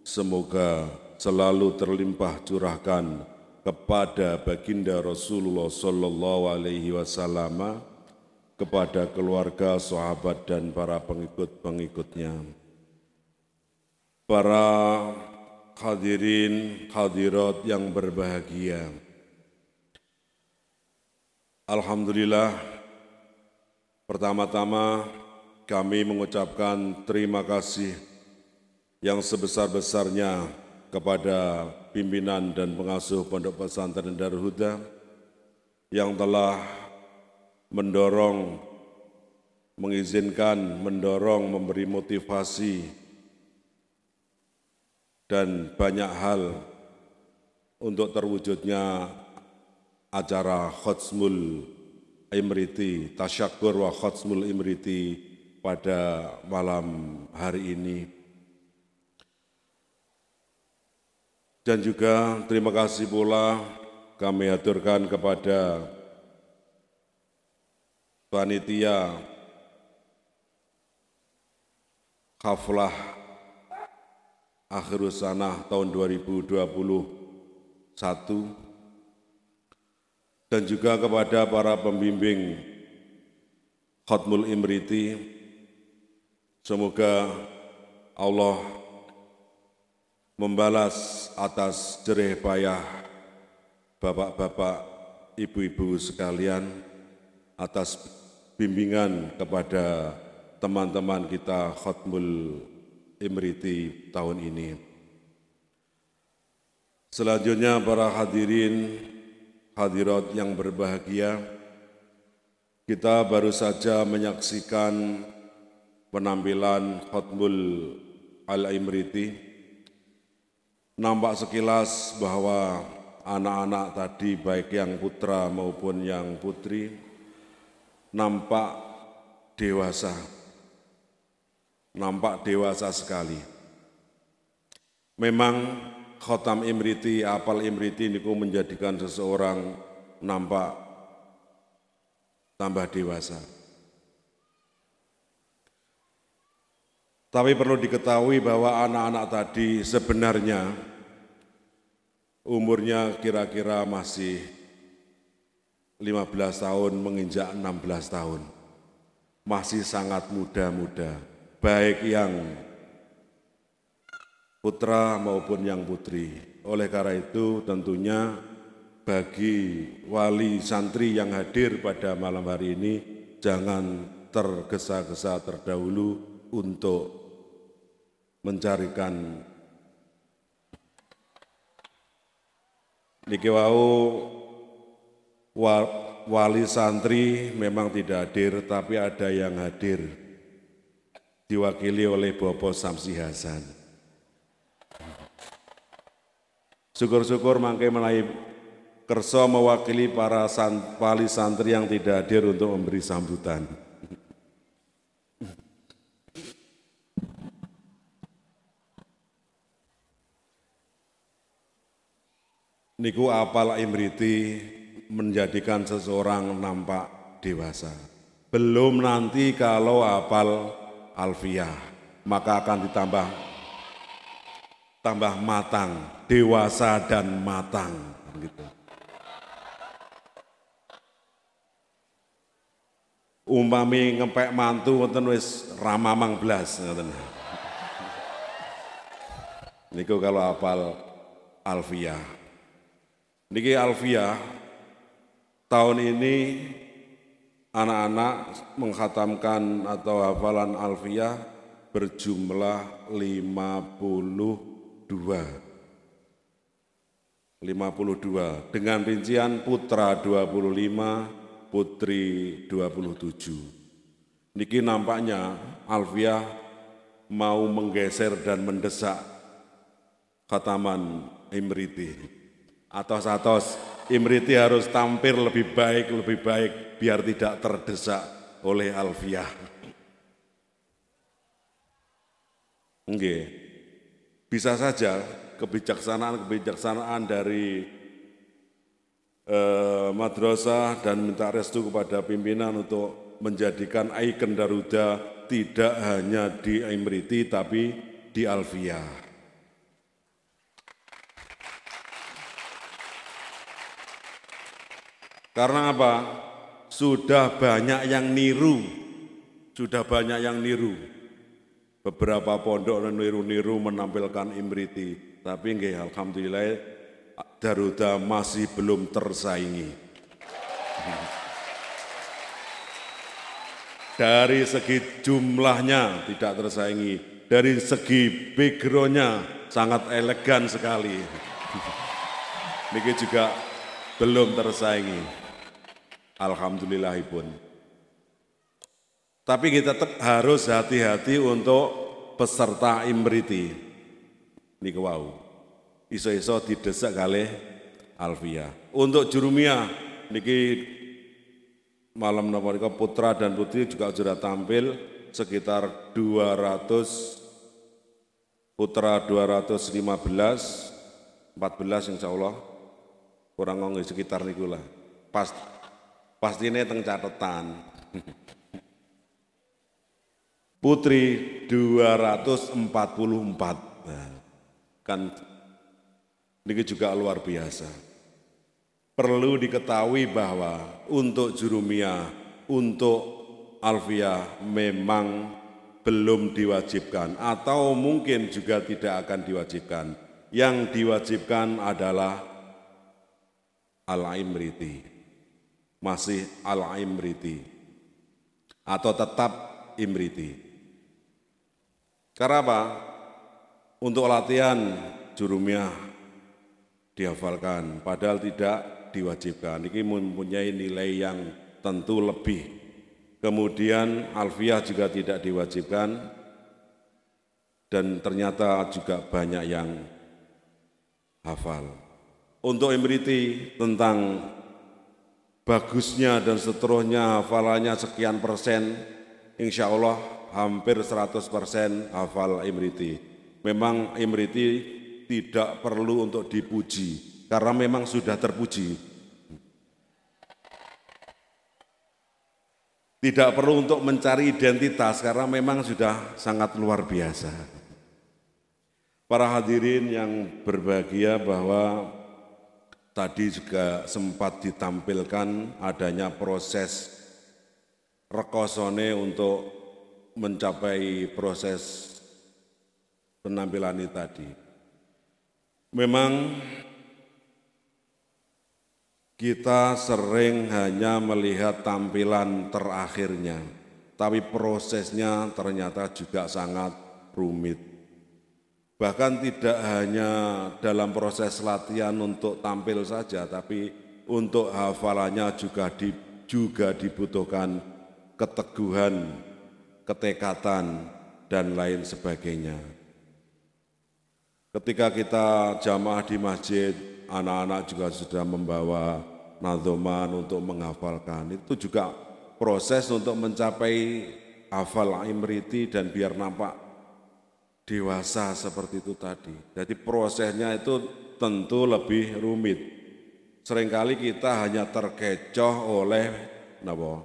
semoga selalu terlimpah curahkan kepada baginda Rasulullah sallallahu alaihi wasallam kepada keluarga, sahabat, dan para pengikut-pengikutnya. Para hadirin, hadirat yang berbahagia. Alhamdulillah, pertama-tama kami mengucapkan terima kasih yang sebesar-besarnya kepada pimpinan dan pengasuh Pondok Pesantren Darul Huda yang telah mendorong, mengizinkan, mendorong, memberi motivasi, dan banyak hal untuk terwujudnya acara Khotsmul Imriti, Tasyakur wa Khotsmul Imriti pada malam hari ini. Dan juga terima kasih pula kami aturkan kepada panitia Kaflah Akhirus sana tahun 2021 dan juga kepada para pembimbing Khotmul Imriti semoga Allah membalas atas jerih payah bapak-bapak, ibu-ibu sekalian atas bimbingan kepada teman-teman kita Khotmul Imriti tahun ini. Selanjutnya para hadirin, hadirat yang berbahagia, kita baru saja menyaksikan penampilan Khotmul Al-Imriti. Nampak sekilas bahwa anak-anak tadi baik yang putra maupun yang putri nampak dewasa, nampak dewasa sekali. Memang khotam imriti, apal imriti ini ku menjadikan seseorang nampak tambah dewasa. Tapi perlu diketahui bahwa anak-anak tadi sebenarnya umurnya kira-kira masih 15 tahun menginjak 16 tahun, masih sangat muda-muda, baik yang putra maupun yang putri. Oleh karena itu tentunya bagi wali santri yang hadir pada malam hari ini, jangan tergesa-gesa terdahulu untuk mencarikan Niki wau wali santri memang tidak hadir, tapi ada yang hadir. Diwakili oleh Bopo Samsi Hasan. Syukur-syukur mangke menaik kerso mewakili para san, wali santri yang tidak hadir untuk memberi sambutan. niku apal imriti menjadikan seseorang nampak dewasa. Belum nanti kalau apal alfiah, maka akan ditambah tambah matang, dewasa dan matang. Gitu. Umpami ngepek mantu wonten wis ramamang blas Niku kalau apal alfiah. Niki alfiah tahun ini anak-anak menghatamkan atau hafalan alfiah berjumlah 52. 52 dengan rincian putra 25, putri 27. Niki nampaknya Alfiah mau menggeser dan mendesak khataman Imriti. Atos-atos Imriti harus tampil lebih baik, lebih baik biar tidak terdesak oleh Alfiah. Oke, Bisa saja kebijaksanaan-kebijaksanaan dari eh, madrasah dan minta restu kepada pimpinan untuk menjadikan ikon Daruda tidak hanya di Imriti tapi di Alfiah. Karena apa? Sudah banyak yang niru, sudah banyak yang niru. Beberapa pondok niru-niru menampilkan Imriti, tapi nggih alhamdulillah Garuda masih belum tersaingi. Dari segi jumlahnya tidak tersaingi, dari segi backgroundnya sangat elegan sekali. Niki juga belum tersaingi alhamdulillahipun. Tapi kita tetap harus hati-hati untuk peserta imriti. Ini Kewau. Iso-iso didesak kali Alfia. Untuk jurumia niki malam nomor putra dan putri juga sudah tampil sekitar 200 putra 215 14 insya Allah kurang ngomong sekitar nikulah pas Pastine teng catatan. Putri 244. Nah, kan ini juga luar biasa. Perlu diketahui bahwa untuk jurumia, untuk alfia memang belum diwajibkan atau mungkin juga tidak akan diwajibkan. Yang diwajibkan adalah al-imriti masih al-imriti atau tetap imriti. Karena apa? Untuk latihan jurumiah dihafalkan, padahal tidak diwajibkan. Ini mempunyai nilai yang tentu lebih. Kemudian alfiah juga tidak diwajibkan dan ternyata juga banyak yang hafal. Untuk imriti tentang bagusnya dan seterusnya hafalannya sekian persen, insya Allah hampir 100 persen hafal Imriti. Memang Imriti tidak perlu untuk dipuji, karena memang sudah terpuji. Tidak perlu untuk mencari identitas, karena memang sudah sangat luar biasa. Para hadirin yang berbahagia bahwa Tadi juga sempat ditampilkan adanya proses rekosone untuk mencapai proses penampilan ini tadi. Memang kita sering hanya melihat tampilan terakhirnya, tapi prosesnya ternyata juga sangat rumit. Bahkan tidak hanya dalam proses latihan untuk tampil saja, tapi untuk hafalannya juga di, juga dibutuhkan keteguhan, ketekatan, dan lain sebagainya. Ketika kita jamaah di masjid, anak-anak juga sudah membawa nadzoman untuk menghafalkan. Itu juga proses untuk mencapai hafal imriti dan biar nampak dewasa seperti itu tadi. Jadi prosesnya itu tentu lebih rumit. Seringkali kita hanya terkecoh oleh napa,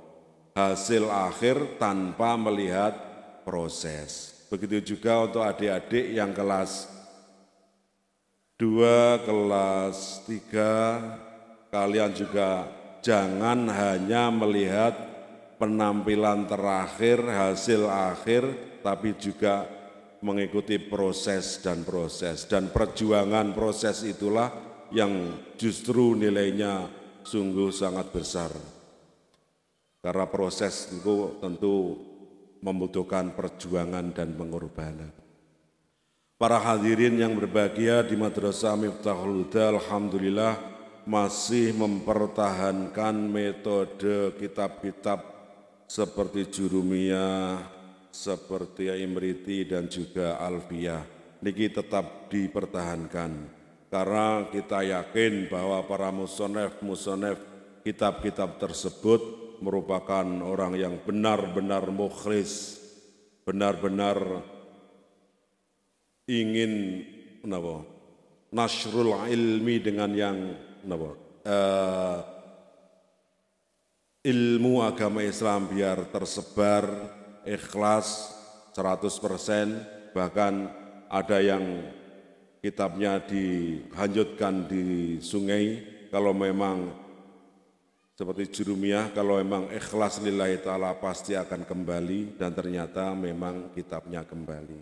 hasil akhir tanpa melihat proses. Begitu juga untuk adik-adik yang kelas 2, kelas 3, kalian juga jangan hanya melihat penampilan terakhir, hasil akhir, tapi juga mengikuti proses dan proses dan perjuangan proses itulah yang justru nilainya sungguh sangat besar. Karena proses itu tentu membutuhkan perjuangan dan pengorbanan. Para hadirin yang berbahagia di Madrasah Miftahul Huda, Alhamdulillah masih mempertahankan metode kitab-kitab seperti Jurumiyah, seperti Imriti dan juga Alfiah niki tetap dipertahankan karena kita yakin bahwa para musonef musonef kitab-kitab tersebut merupakan orang yang benar-benar mukhlis benar-benar ingin kenapa, nasrul ilmi dengan yang kenapa, uh, eh, ilmu agama Islam biar tersebar ikhlas 100%, bahkan ada yang kitabnya dihanjutkan di sungai, kalau memang seperti jurumiah, kalau memang ikhlas lillahi ta'ala pasti akan kembali dan ternyata memang kitabnya kembali.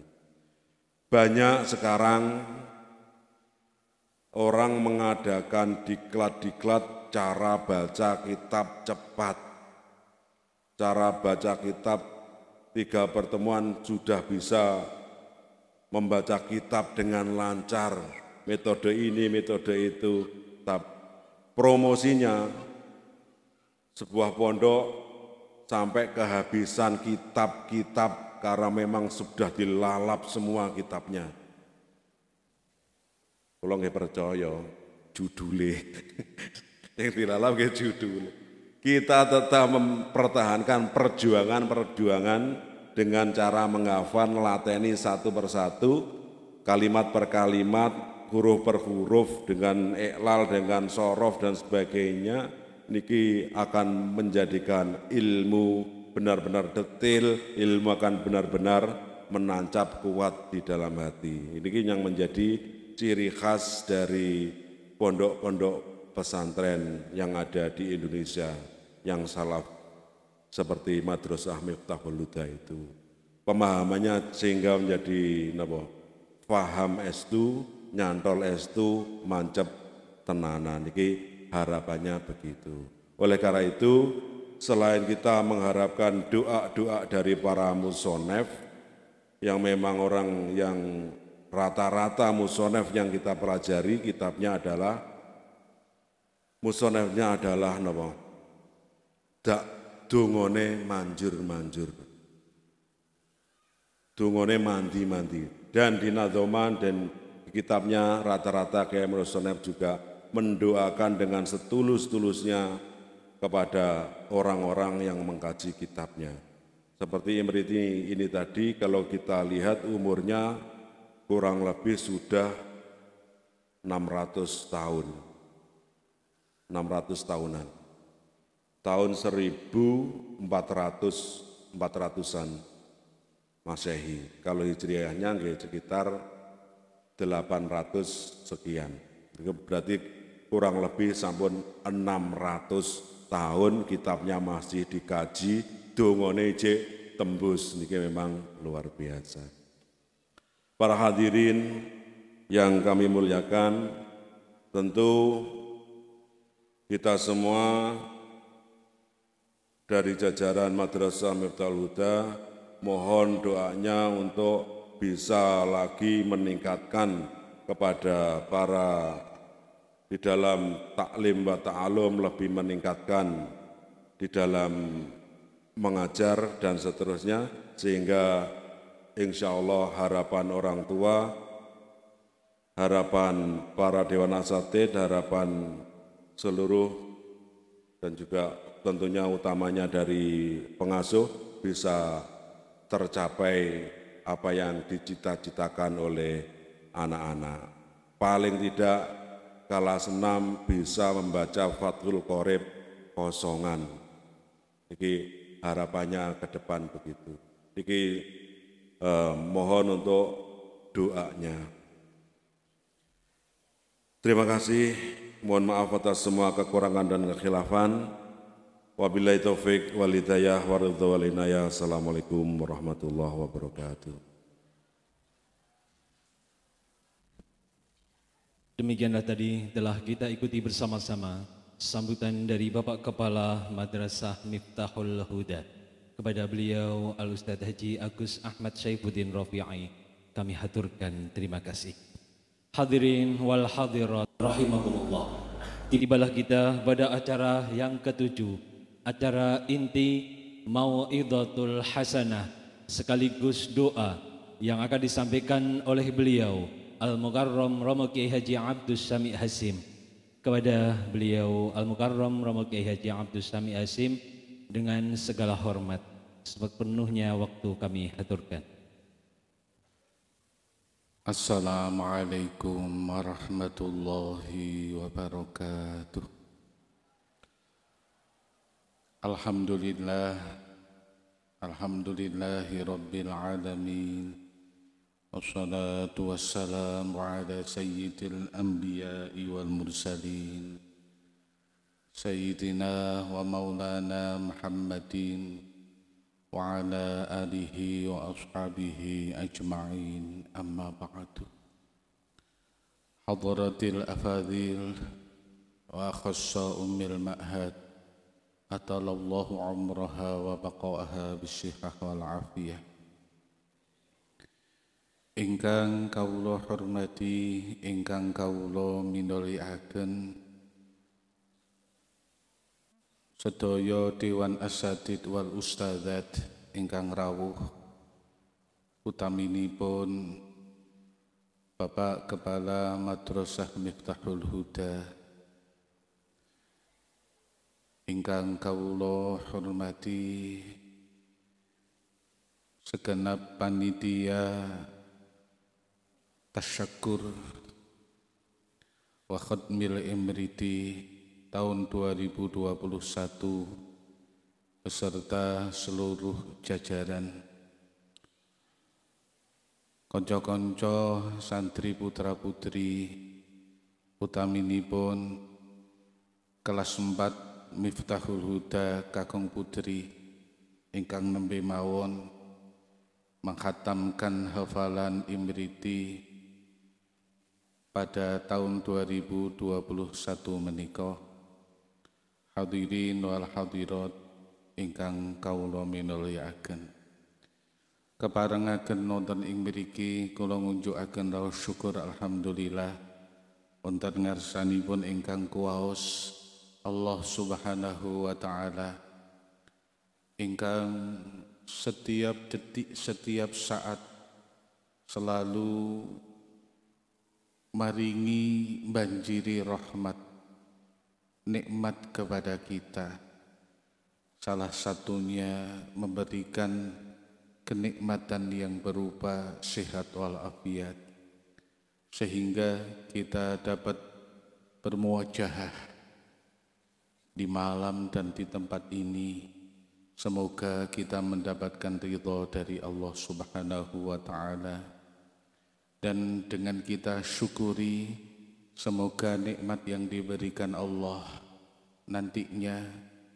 Banyak sekarang orang mengadakan diklat-diklat cara baca kitab cepat. Cara baca kitab tiga pertemuan sudah bisa membaca kitab dengan lancar, metode ini, metode itu, tetap promosinya sebuah pondok sampai kehabisan kitab-kitab karena memang sudah dilalap semua kitabnya. Kalau nggak percaya, judulnya. [LAUGHS] Yang dilalap ya judulnya kita tetap mempertahankan perjuangan-perjuangan dengan cara menghafal lateni satu persatu kalimat per kalimat huruf per huruf dengan iklal dengan sorof dan sebagainya niki akan menjadikan ilmu benar-benar detail ilmu akan benar-benar menancap kuat di dalam hati ini yang menjadi ciri khas dari pondok-pondok pesantren yang ada di Indonesia yang salaf seperti Madrasah Miftahul Huda itu pemahamannya sehingga menjadi napa faham S2 nyantol S2 mancep tenanan iki harapannya begitu oleh karena itu selain kita mengharapkan doa-doa dari para musonef yang memang orang yang rata-rata musonef yang kita pelajari kitabnya adalah musonefnya adalah napa dak dungone manjur-manjur. Dungone mandi-mandi. Dan di Nadoman dan kitabnya rata-rata kayak Sonep juga mendoakan dengan setulus-tulusnya kepada orang-orang yang mengkaji kitabnya. Seperti Imriti ini tadi, kalau kita lihat umurnya kurang lebih sudah 600 tahun. 600 tahunan tahun 1400 400-an Masehi. Kalau Hijriahnya sekitar 800 sekian. Berarti kurang lebih sampun 600 tahun kitabnya masih dikaji, dongone jek tembus. Ini memang luar biasa. Para hadirin yang kami muliakan, tentu kita semua dari jajaran Madrasah Miftahul Huda mohon doanya untuk bisa lagi meningkatkan kepada para di dalam taklim wa ta'alum lebih meningkatkan di dalam mengajar dan seterusnya sehingga insya Allah harapan orang tua harapan para Dewan Asatid, harapan seluruh dan juga tentunya utamanya dari pengasuh bisa tercapai apa yang dicita-citakan oleh anak-anak. Paling tidak kelas 6 bisa membaca Fathul Qorib kosongan. Jadi harapannya ke depan begitu. Jadi eh, mohon untuk doanya. Terima kasih. Mohon maaf atas semua kekurangan dan kekhilafan. Wabillahi taufik wal hidayah wal inayah. Assalamualaikum warahmatullahi wabarakatuh. Demikianlah tadi telah kita ikuti bersama-sama sambutan dari Bapak Kepala Madrasah Miftahul Huda kepada beliau Al Ustadz Haji Agus Ahmad Syaifuddin Rafi'i kami haturkan terima kasih. Hadirin wal hadirat rahimakumullah. Tibalah kita pada acara yang ketujuh acara inti Mau'idhatul Hasanah sekaligus doa yang akan disampaikan oleh beliau Al-Mukarram Romo Kiai Haji Abdus Sami Hasim kepada beliau Al-Mukarram Romo Kiai Haji Abdus Sami Hasim dengan segala hormat penuhnya waktu kami haturkan. Assalamualaikum warahmatullahi wabarakatuh. الحمد لله الحمد لله رب العالمين والصلاة والسلام على سيد الأنبياء والمرسلين سيدنا ومولانا محمد وعلى آله وأصحابه أجمعين أما بعد حضرة الأفاذيل وأخص أم المأهات أطال الله عمرها وبقاءها بالصحة والعافية Ingkang kawula hormati, ingkang kawula agen sedaya dewan asatid wal ustadzat ingkang rawuh utaminipun Bapak Kepala Madrasah Miftahul Huda ingkang kawula hormati segenap panitia tasyakur wa khatmil imriti tahun 2021 beserta seluruh jajaran konco-konco santri putra-putri utaminipun kelas 4 Miftahul Huda kakung putri ingkang nembe mawon menghatamkan hafalan Imriti pada tahun 2021 menikah hadirin wal hadirat ingkang kawula Keparang keparengaken nonton ing mriki kula ngunjukaken raos syukur alhamdulillah ngarsani ngarsanipun ingkang kuwaos Allah Subhanahu wa taala ingkang setiap detik setiap saat selalu maringi banjiri rahmat nikmat kepada kita salah satunya memberikan kenikmatan yang berupa sehat walafiat sehingga kita dapat bermuajahah di malam dan di tempat ini. Semoga kita mendapatkan ridho dari Allah Subhanahu wa Ta'ala, dan dengan kita syukuri, semoga nikmat yang diberikan Allah nantinya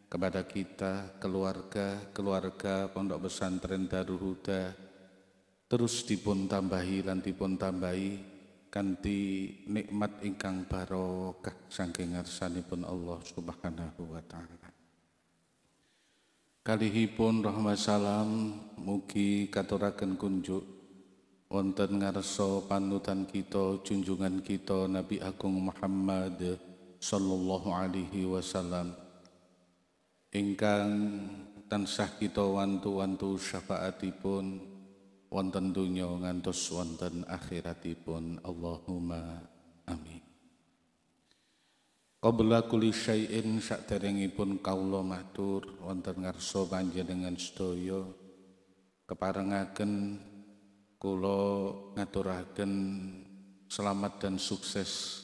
kepada kita, keluarga, keluarga Pondok Pesantren Darul Huda, terus dipun tambahi dan dipun tambahi kanthi nikmat ingkang barokah saking pun Allah Subhanahu wa taala. Kalihipun rahmat salam mugi katuraken kunjuk wonten ngarsa panutan kita junjungan kita Nabi Agung Muhammad sallallahu alaihi wasallam ingkang tansah kita wantu-wantu syafaatipun wonten dunya ngantos wonten akhiratipun Allahumma amin Qabla kulli syai'in sakderengipun kawula matur wonten ngarsa panjenengan sedaya keparengaken kula ngaturaken selamat dan sukses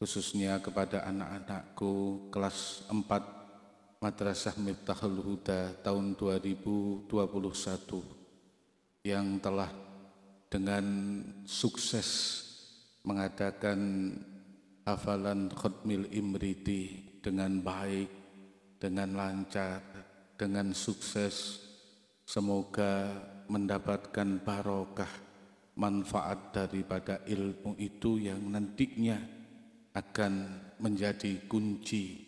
khususnya kepada anak-anakku kelas 4 Madrasah Miftahul Huda tahun 2021 yang telah dengan sukses mengadakan hafalan khutmil imriti dengan baik, dengan lancar, dengan sukses. Semoga mendapatkan barokah manfaat daripada ilmu itu yang nantinya akan menjadi kunci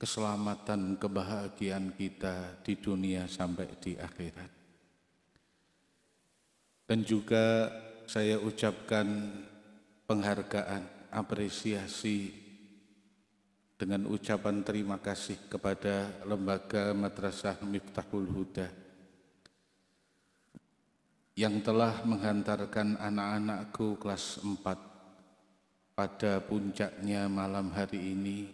keselamatan kebahagiaan kita di dunia sampai di akhirat. Dan juga saya ucapkan penghargaan, apresiasi dengan ucapan terima kasih kepada Lembaga Madrasah Miftahul Huda yang telah menghantarkan anak-anakku kelas 4 pada puncaknya malam hari ini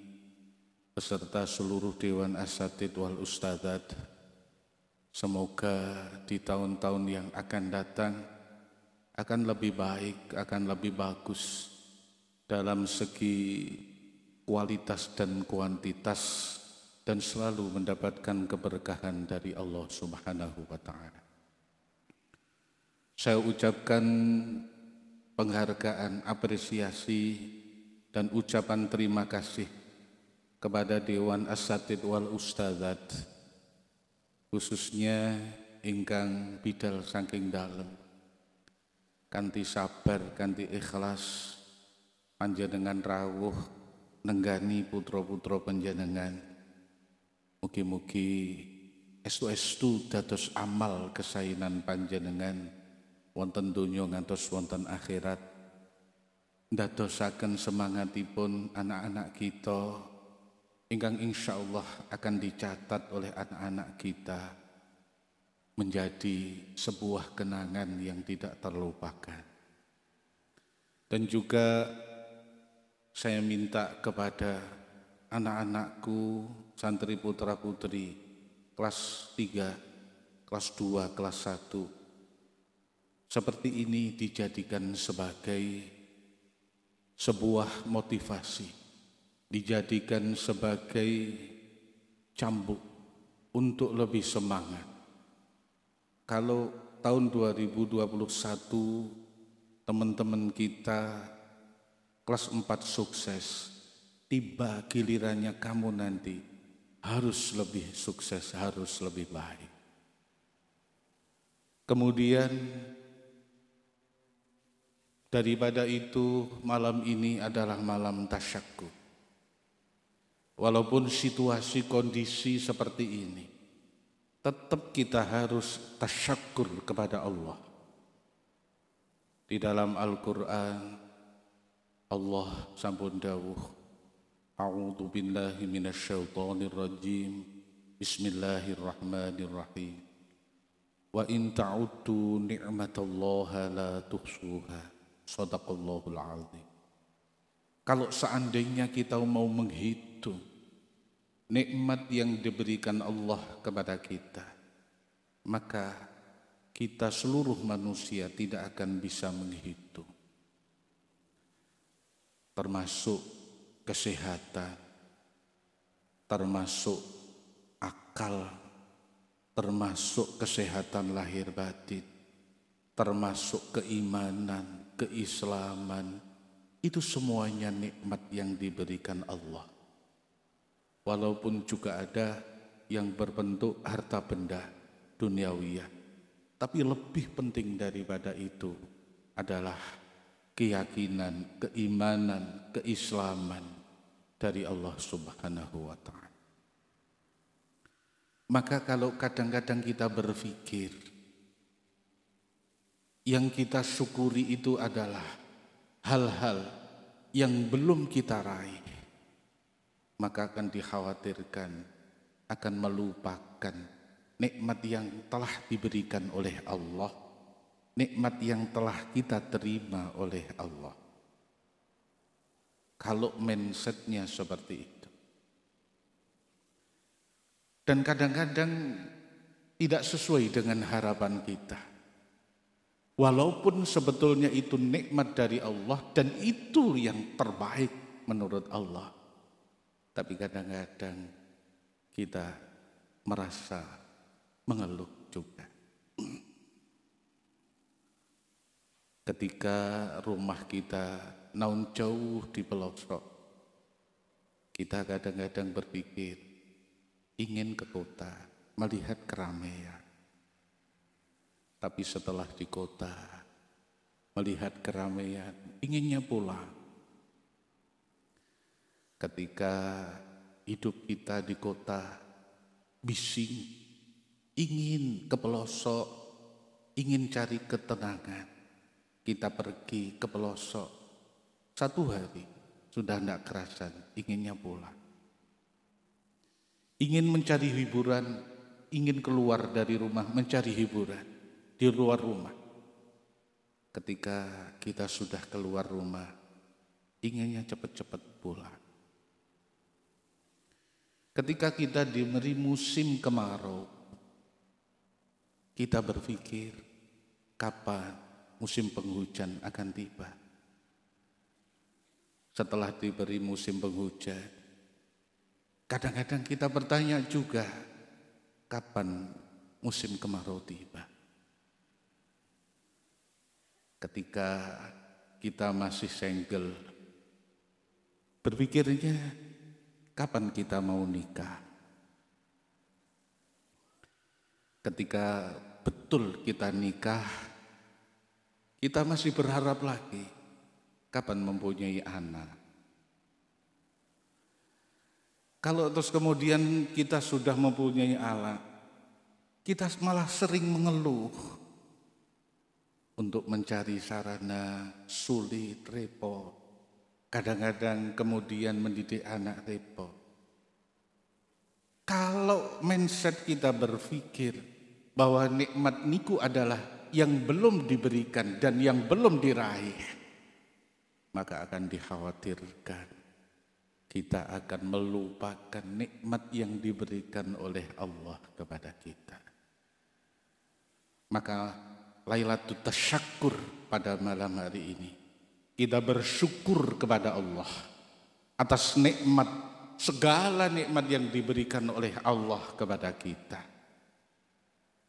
beserta seluruh Dewan Asatid wal Ustadzat Semoga di tahun-tahun yang akan datang akan lebih baik, akan lebih bagus dalam segi kualitas dan kuantitas dan selalu mendapatkan keberkahan dari Allah Subhanahu wa taala. Saya ucapkan penghargaan, apresiasi dan ucapan terima kasih kepada Dewan Asatid satid wal Ustadzat khususnya ingkang bidal saking dalem kanti sabar kanti ikhlas panjenengan rawuh nenggani putra-putra panjenengan mugi-mugi estu-estu dados amal kesainan panjenengan wonten donya ngantos wonten akhirat ndadosaken semangatipun anak-anak kita ingkang insya Allah akan dicatat oleh anak-anak kita menjadi sebuah kenangan yang tidak terlupakan. Dan juga saya minta kepada anak-anakku, santri putra-putri, kelas 3, kelas 2, kelas 1, seperti ini dijadikan sebagai sebuah motivasi dijadikan sebagai cambuk untuk lebih semangat. Kalau tahun 2021 teman-teman kita kelas 4 sukses, tiba gilirannya kamu nanti harus lebih sukses, harus lebih baik. Kemudian daripada itu malam ini adalah malam tasyakur walaupun situasi kondisi seperti ini, tetap kita harus tasyakur kepada Allah. Di dalam Al-Quran, Allah sampun dawuh, A'udhu billahi minasyaitonir rajim, Bismillahirrahmanirrahim. Wa in ta'uddu ni'matallaha la tuhsuha. Sadaqallahul azim. Kalau seandainya kita mau menghitung itu nikmat yang diberikan Allah kepada kita, maka kita seluruh manusia tidak akan bisa menghitung. Termasuk kesehatan, termasuk akal, termasuk kesehatan lahir batin, termasuk keimanan, keislaman, itu semuanya nikmat yang diberikan Allah walaupun juga ada yang berbentuk harta benda duniawi Tapi lebih penting daripada itu adalah keyakinan, keimanan, keislaman dari Allah Subhanahu wa taala. Maka kalau kadang-kadang kita berpikir yang kita syukuri itu adalah hal-hal yang belum kita raih maka akan dikhawatirkan akan melupakan nikmat yang telah diberikan oleh Allah, nikmat yang telah kita terima oleh Allah. Kalau mindsetnya seperti itu. Dan kadang-kadang tidak sesuai dengan harapan kita. Walaupun sebetulnya itu nikmat dari Allah dan itu yang terbaik menurut Allah. Tapi kadang-kadang kita merasa mengeluh juga. Ketika rumah kita naun jauh di pelosok, kita kadang-kadang berpikir ingin ke kota, melihat keramaian. Tapi setelah di kota, melihat keramaian, inginnya pulang ketika hidup kita di kota bising, ingin ke pelosok, ingin cari ketenangan. Kita pergi ke pelosok, satu hari sudah tidak kerasan, inginnya pulang. Ingin mencari hiburan, ingin keluar dari rumah, mencari hiburan di luar rumah. Ketika kita sudah keluar rumah, inginnya cepat-cepat pulang. Ketika kita diberi musim kemarau, kita berpikir kapan musim penghujan akan tiba. Setelah diberi musim penghujan, kadang-kadang kita bertanya juga kapan musim kemarau tiba. Ketika kita masih single, berpikirnya kapan kita mau nikah. Ketika betul kita nikah, kita masih berharap lagi kapan mempunyai anak. Kalau terus kemudian kita sudah mempunyai anak, kita malah sering mengeluh untuk mencari sarana sulit, repot. Kadang-kadang kemudian mendidik anak repot. Kalau mindset kita berpikir bahwa nikmat niku adalah yang belum diberikan dan yang belum diraih, maka akan dikhawatirkan kita akan melupakan nikmat yang diberikan oleh Allah kepada kita. Maka Lailatul Tasyakur pada malam hari ini kita bersyukur kepada Allah atas nikmat segala nikmat yang diberikan oleh Allah kepada kita.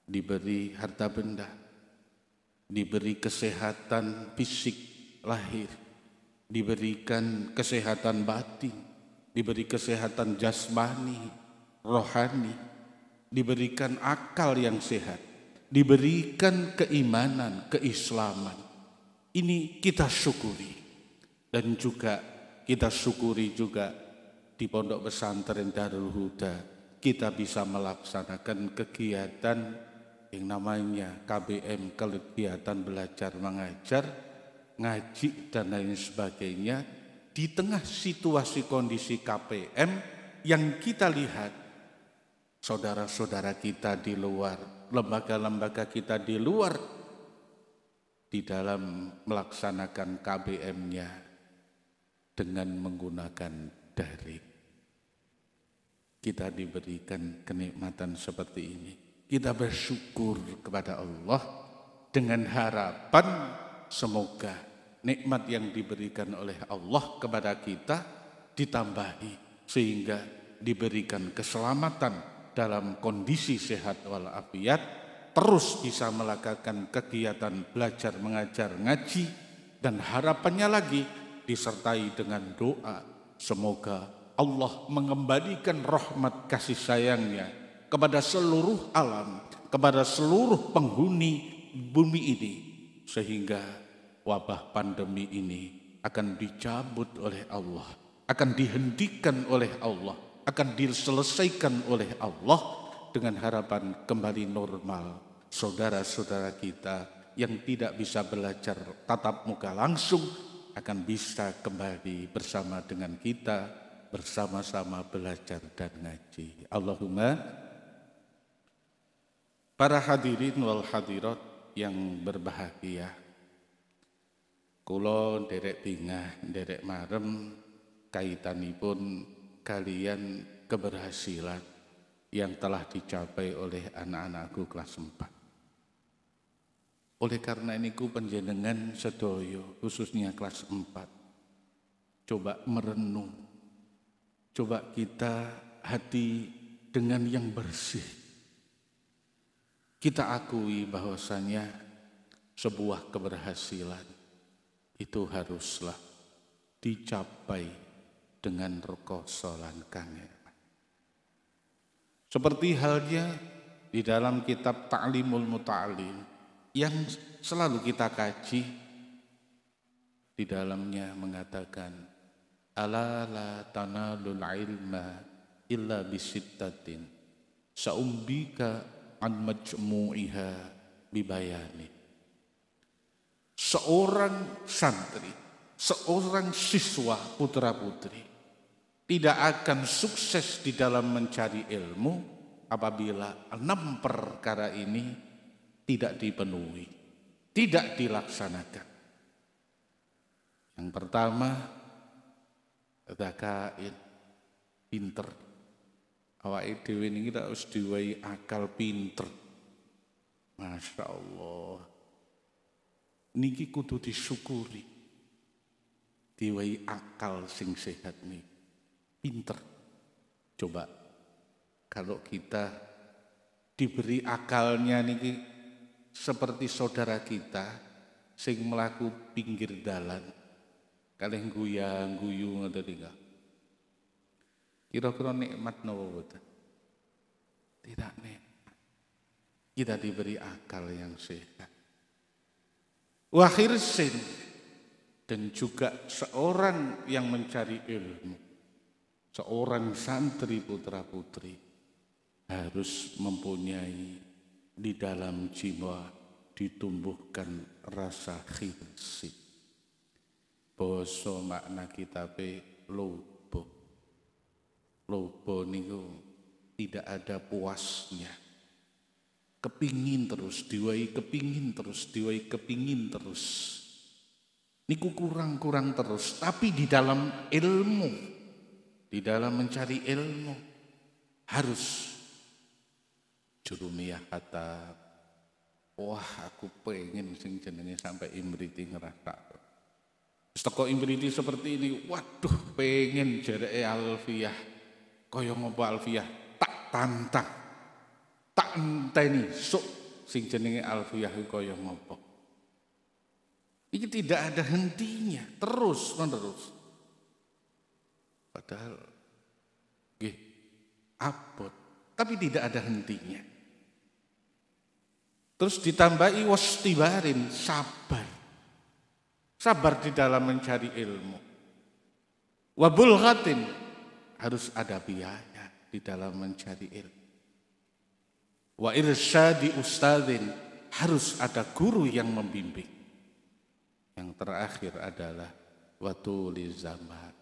Diberi harta benda, diberi kesehatan fisik lahir, diberikan kesehatan batin, diberi kesehatan jasmani, rohani, diberikan akal yang sehat, diberikan keimanan, keislaman ini kita syukuri dan juga kita syukuri juga di Pondok Pesantren Darul Huda kita bisa melaksanakan kegiatan yang namanya KBM kegiatan belajar mengajar ngaji dan lain sebagainya di tengah situasi kondisi KPM yang kita lihat saudara-saudara kita di luar lembaga-lembaga kita di luar di dalam melaksanakan KBM-nya dengan menggunakan daring. Kita diberikan kenikmatan seperti ini. Kita bersyukur kepada Allah dengan harapan semoga nikmat yang diberikan oleh Allah kepada kita ditambahi sehingga diberikan keselamatan dalam kondisi sehat walafiat terus bisa melakukan kegiatan belajar mengajar ngaji dan harapannya lagi disertai dengan doa. Semoga Allah mengembalikan rahmat kasih sayangnya kepada seluruh alam, kepada seluruh penghuni bumi ini sehingga wabah pandemi ini akan dicabut oleh Allah, akan dihentikan oleh Allah, akan diselesaikan oleh Allah dengan harapan kembali normal saudara-saudara kita yang tidak bisa belajar tatap muka langsung akan bisa kembali bersama dengan kita bersama-sama belajar dan ngaji. Allahumma para hadirin wal hadirat yang berbahagia. Kulo derek bingah, derek marem kaitanipun kalian keberhasilan yang telah dicapai oleh anak-anakku kelas 4. Oleh karena ini ku penjenengan sedoyo khususnya kelas 4. Coba merenung. Coba kita hati dengan yang bersih. Kita akui bahwasanya sebuah keberhasilan itu haruslah dicapai dengan rekosolan kangen. Seperti halnya di dalam kitab Ta'limul Muta'alim yang selalu kita kaji di dalamnya mengatakan ala la tanalul ilma illa bisittatin saumbika an majmu'iha bibayani seorang santri seorang siswa putra putri tidak akan sukses di dalam mencari ilmu apabila enam perkara ini tidak dipenuhi, tidak dilaksanakan. Yang pertama, zakain pinter. Awak dewi ini kita harus diwai akal pinter. Masya Allah. Niki kudu disyukuri. Diwai akal sing sehat nih. Pinter. Coba kalau kita diberi akalnya niki seperti saudara kita sing melaku pinggir dalan kalian guyang guyu ngoten tidak? Kira-kira nikmat napa boten? Tidak nikmat. Kita diberi akal yang sehat. Wahirsin dan juga seorang yang mencari ilmu, seorang santri putra-putri harus mempunyai di dalam jiwa ditumbuhkan rasa khinsip. Boso makna kitabe lobo. Lobo niku tidak ada puasnya. Kepingin terus, diwai kepingin terus, diwai kepingin terus. Niku kurang-kurang terus, tapi di dalam ilmu, di dalam mencari ilmu harus jurumiyah kata wah aku pengen sing jenenge sampai imriti ngerasa Setelah imriti seperti ini waduh pengen jereke kau kaya ngopo alfiah tak tantang tak enteni sok sing jenenge kau kaya ngopo ini tidak ada hentinya terus menerus padahal gih abot tapi tidak ada hentinya Terus ditambahi wastibarin, sabar. Sabar di dalam mencari ilmu. Wabulghatin, harus ada biaya di dalam mencari ilmu. Wa irsyadi ustadzin, harus ada guru yang membimbing. Yang terakhir adalah watuli zaman.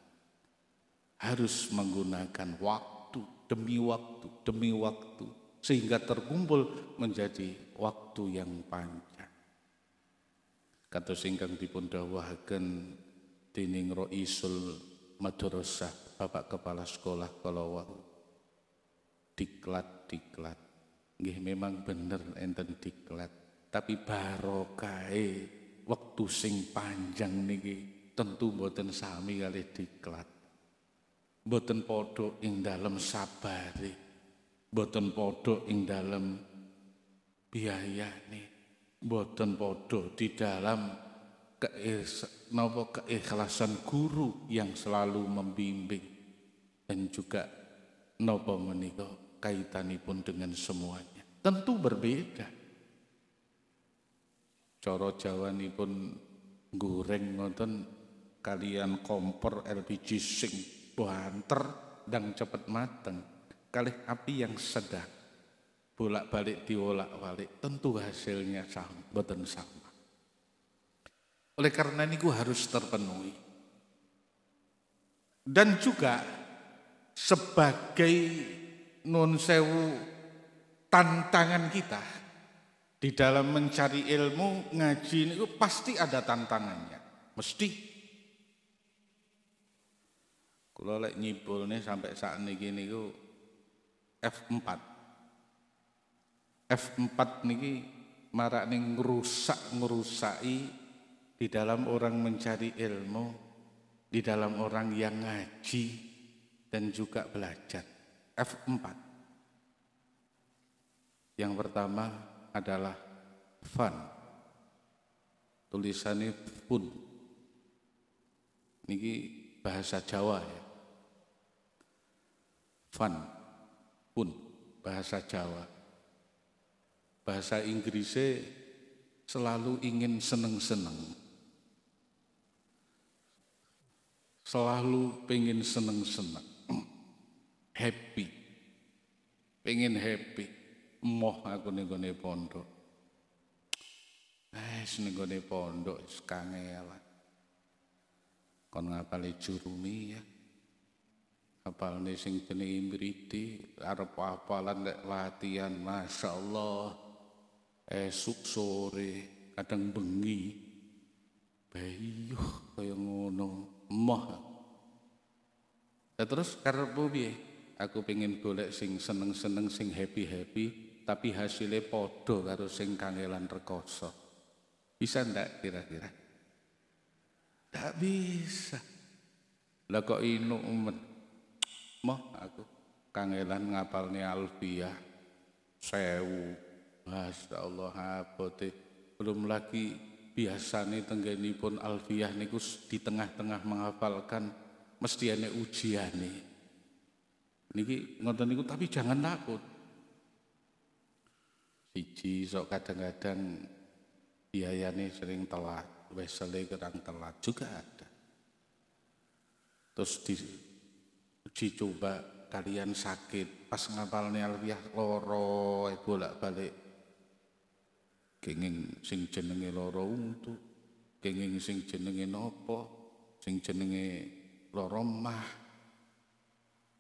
Harus menggunakan waktu demi waktu demi waktu sehingga terkumpul menjadi waktu yang panjang. Kata singkang dipun dawahaken dening Roisul Madrasah Bapak Kepala Sekolah Kalawau. Diklat diklat. gih memang bener enten diklat, tapi barokai e, waktu sing panjang niki tentu mboten sami kali diklat. Mboten podo ing dalam sabari, mboten podo ing dalam biaya nih boten podo di dalam keikhlas, keikhlasan guru yang selalu membimbing dan juga nopo menika kaitanipun dengan semuanya tentu berbeda coro Jawa ini pun goreng nonton kalian kompor LPG sing banter dan cepat mateng kali api yang sedang bolak-balik diolak-balik, tentu hasilnya sama, betul sama. Oleh karena ini gue harus terpenuhi. Dan juga sebagai non sewu tantangan kita di dalam mencari ilmu ngaji ini pasti ada tantangannya mesti kalau lek nyibul nih sampai saat ini gini F4 F4 niki marak ning ngerusak ngerusai di dalam orang mencari ilmu, di dalam orang yang ngaji dan juga belajar. F4. Yang pertama adalah fun. Tulisannya pun. Niki bahasa Jawa ya. Fun, pun bahasa Jawa bahasa Inggrisnya selalu ingin seneng-seneng. Selalu pengen seneng-seneng. [CLEARS THROAT] Happy. Pengen happy. Moh aku nih pondok. Eh, senegone pondok lah, Kon ngapali jurumi ya. Apalane sing jenis imriti, arep apalan latihan, Masya Allah esuk sore kadang bengi bayuh kaya ngono emoh ya, terus karepmu piye aku pengen golek sing seneng-seneng sing happy-happy tapi hasilnya podo karo sing kangelan rekoso bisa ndak kira-kira ndak bisa lah kok inu men moh aku kangelan ngapalnya alfiah sewu Masya Allah abote. Belum lagi biasa nih tenggeni pun alfiah nih niku di tengah-tengah menghafalkan mesti ujian nih. Niki ngonten niku tapi jangan takut. Siji sok kadang-kadang nih sering telat, wesele kurang telat juga ada. Terus di, coba kalian sakit pas ngapalnya alfiah loro eh, bolak-balik kenging sing jenenge lara untu kenging sing jenenge napa sing jenenge lara mah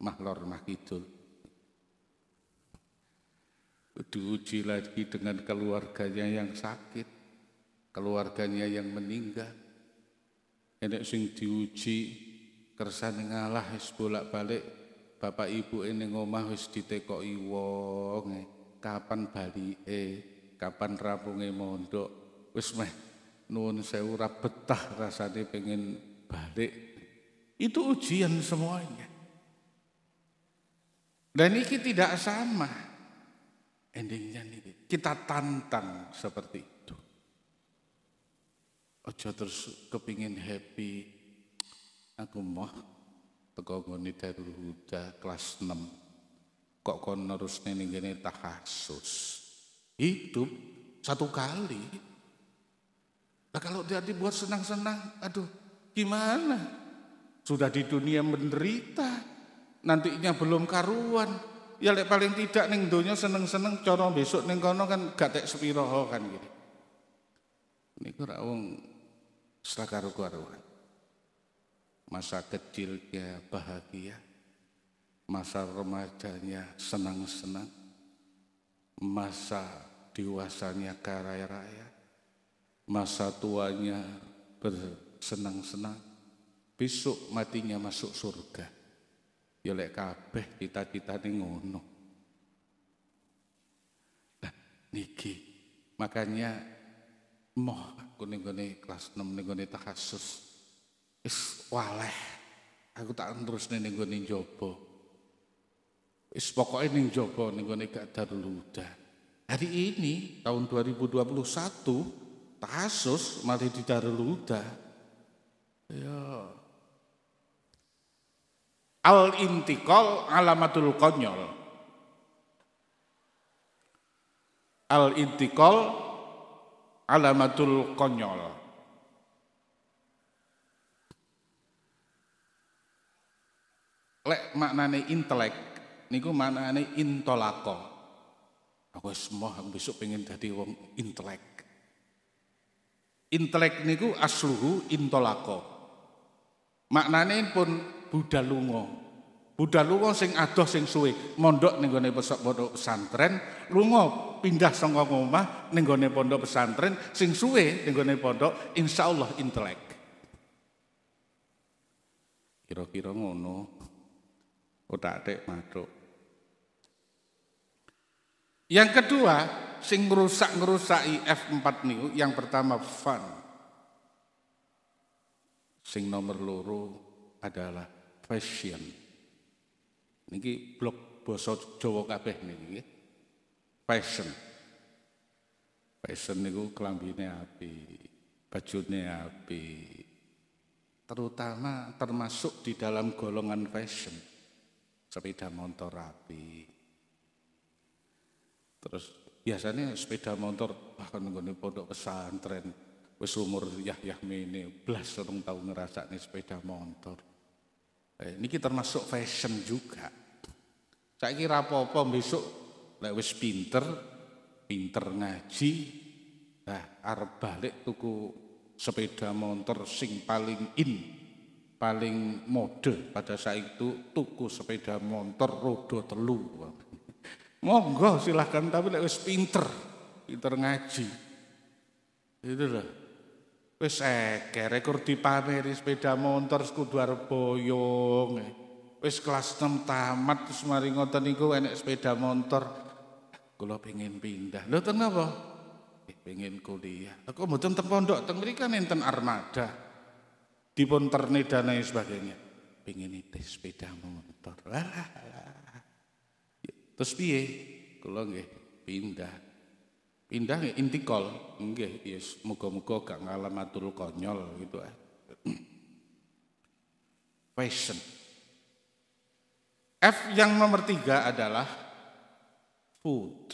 mah lor mah kidul diuji lagi dengan keluarganya yang sakit, keluarganya yang meninggal. Enak sing diuji kersan ngalah wis bolak-balik bapak ibu ini ngomah wis ditekoki wong kapan balik eh kapan rapunge mondok wis meh nuwun sewu betah rasane pengen balik itu ujian semuanya dan ini tidak sama endingnya ini kita tantang seperti itu ojo terus kepingin happy aku mau teko ngene Darul Huda kelas 6 kok kon nih gini tak kasus hidup satu kali. Nah kalau dia dibuat senang-senang, aduh gimana? Sudah di dunia menderita, nantinya belum karuan. Ya lek paling tidak neng donya seneng-seneng corong besok neng kono kan gak tek sepiroho kan gitu. Niku ra wong karo karuan. Masa kecilnya bahagia, masa remajanya senang-senang, masa dewasanya karaya raya, masa tuanya bersenang-senang, besok matinya masuk surga. Yolek ya lek kabeh cita-citane ngono. Nah, niki makanya moh aku ning kelas 6 ning tak takhasus. is waleh. Aku tak terus ning gone Is pokoknya pokoke ning njaba ning gak daruludan. Hari ini tahun 2021 Tasus mari di Daruluda. Ya. Al intikol alamatul konyol. Al intikol alamatul konyol. Lek maknane intelek niku maknane intolako. Aku semua aku besok pengen jadi wong intelek. Intelek niku asluhu intolako. Maknane pun budal lunga. Budal sing adoh sing suwe, mondok ning gone pondok pesantren, lungo pindah saka omah ning gone pondok pesantren sing suwe ning gone pondok insyaallah intelek. Kira-kira ngono. Otak tek matuk. Yang kedua, sing ngerusak ngerusak F4 new yang pertama fun. Sing nomor loro adalah fashion. Niki blok bosok Jawa kabeh niki. Fashion. Fashion niku kelambine api bajune api. Terutama termasuk di dalam golongan fashion. Sepeda motor api, Terus biasanya sepeda motor bahkan menggunakan pondok pesantren. Wis umur yah Mini, belas orang tahu ngerasa nih sepeda motor. Eh, ini kita masuk fashion juga. Saya kira apa-apa besok lek wis pinter, pinter ngaji, nah arep balik tuku sepeda motor sing paling in, paling mode pada saat itu tuku sepeda motor roda telu. Monggo silahkan, tapi lek wis pinter, pinter ngaji. Itu lah. Wis eker, rekor dipameri sepeda motor sekudu arep boyong. Wis kelas 6 tamat terus mari ngoten niku enek sepeda motor. Kula pengen pindah. Lho ten apa? Eh, pengen kuliah. Aku mboten teng pondok, teng mriki kan enten armada. Dipun terne dan lain sebagainya. Pengen itu sepeda motor. Walah. Terus piye? Kula nggih pindah. Pindah nggih intikol. Nggih, yes, iya, muga-muga gak ngalamatul konyol gitu ah. [CLEARS THROAT] Fashion. F yang nomor tiga adalah food.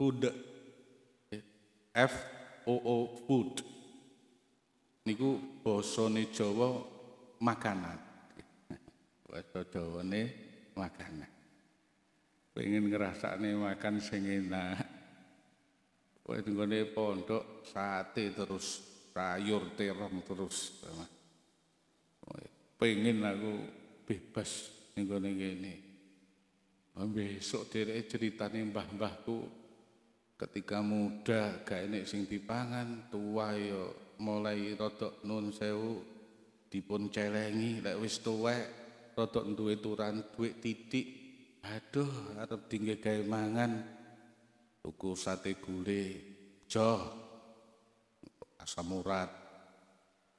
Food. F O O food. Niku bosone Jawa makanan. Bahasa Jawane makanan pengen nih makan sengena, enak kowe tenggone pondok sate terus sayur terong terus pengen aku bebas tenggone gini besok derek ceritane mbah-mbahku ketika muda gak enek sing dipangan tua yo ya mulai rodok nun sewu dipun celengi lek wis tuwek rodok duwe turan duit titik Aduh, arep dingge gawe mangan tuku sate gule, jo asam urat,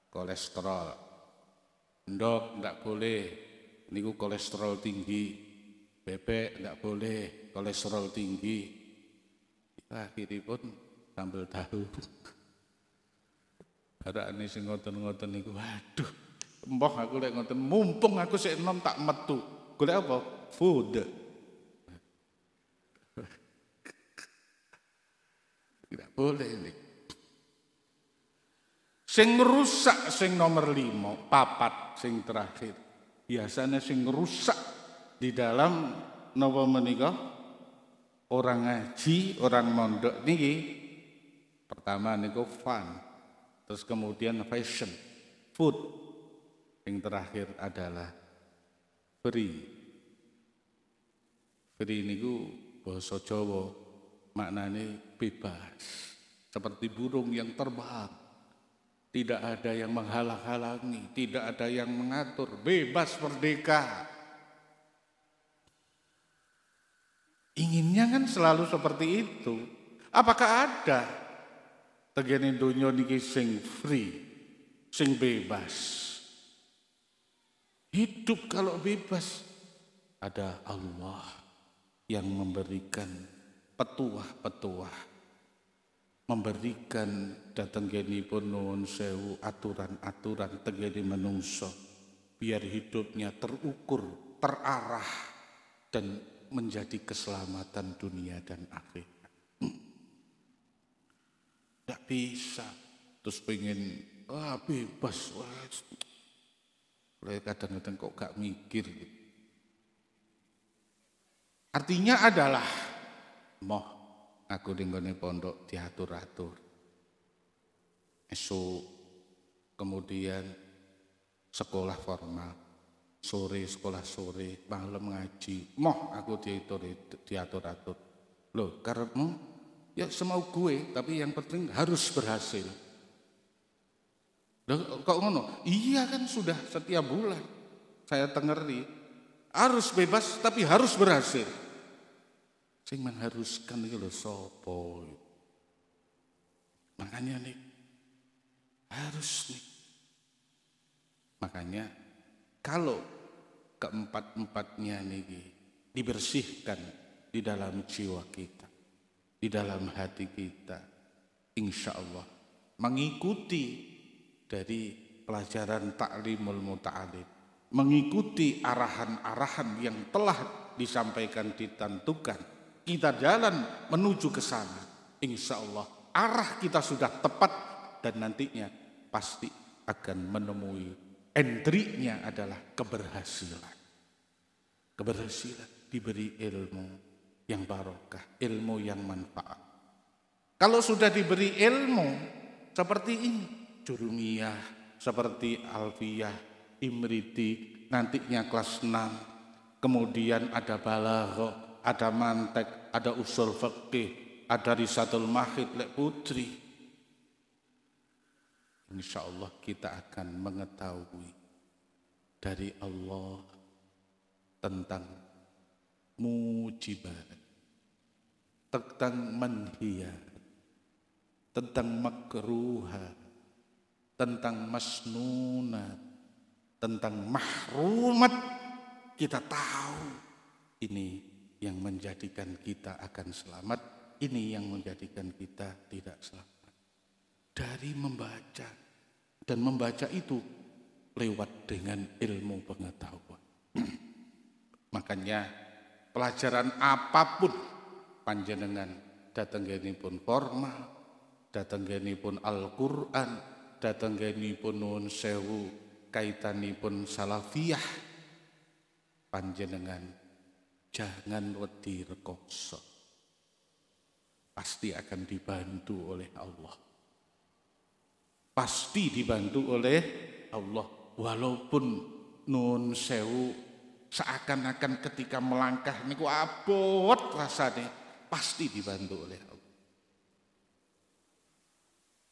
kolesterol. Ndok ndak boleh, niku kolesterol tinggi. Bebek ndak boleh, kolesterol tinggi. pun sambel tahu. Karane sing ngoten-ngoten niku, waduh, empoh aku lek ngoten, mumpung aku sik enom tak metu. Golek apa? food. Tidak boleh ini. Sing rusak sing nomor lima, papat sing terakhir. Biasanya sing rusak di dalam nopo menikah orang ngaji, orang mondok niki pertama niku fun, terus kemudian fashion, food, yang terakhir adalah free. Jadi ku bahasa Jawa maknanya bebas. Seperti burung yang terbang. Tidak ada yang menghalang-halangi, tidak ada yang mengatur, bebas merdeka. Inginnya kan selalu seperti itu. Apakah ada tegene dunia niki sing free, sing bebas? Hidup kalau bebas ada Allah yang memberikan petuah-petuah memberikan datang geni punun sewu aturan-aturan tegeni menungso biar hidupnya terukur, terarah dan menjadi keselamatan dunia dan akhir. Tidak hmm. bisa terus pengen ah bebas wah. Kadang-kadang kok gak mikir gitu. Artinya adalah moh aku dinggoni pondok diatur-atur. Esok kemudian sekolah formal, sore sekolah sore, malam ngaji, moh aku diatur diatur-atur. Loh, karena ya semau gue, tapi yang penting harus berhasil. Loh, kok ngono? Iya kan sudah setiap bulan saya tengeri harus bebas tapi harus berhasil. Sing mengharuskan itu loh sopo. Makanya nih harus nih. Makanya kalau keempat-empatnya nih dibersihkan di dalam jiwa kita, di dalam hati kita, insya Allah mengikuti dari pelajaran taklimul muta'alim mengikuti arahan-arahan yang telah disampaikan ditentukan. Kita jalan menuju ke sana. Insya Allah arah kita sudah tepat dan nantinya pasti akan menemui entry-nya adalah keberhasilan. Keberhasilan diberi ilmu yang barokah, ilmu yang manfaat. Kalau sudah diberi ilmu seperti ini, jurumiyah, seperti alfiyah, Imriti, nantinya kelas 6, kemudian ada balaghah, ada mantek, ada usul fakih, ada risatul mahid lek putri. Insya Allah kita akan mengetahui dari Allah tentang mujibat, tentang manhiyat, tentang makruha, tentang masnunat, tentang mahrumat kita tahu ini yang menjadikan kita akan selamat, ini yang menjadikan kita tidak selamat. Dari membaca dan membaca itu lewat dengan ilmu pengetahuan. [CLEARS THROAT] Makanya pelajaran apapun panjenengan datang pun formal, datang pun Al-Qur'an, datang pun non sewu pun salafiyah panjenengan jangan wedi rekoso pasti akan dibantu oleh Allah pasti dibantu oleh Allah walaupun nun sewu seakan-akan ketika melangkah niku abot rasanya pasti dibantu oleh Allah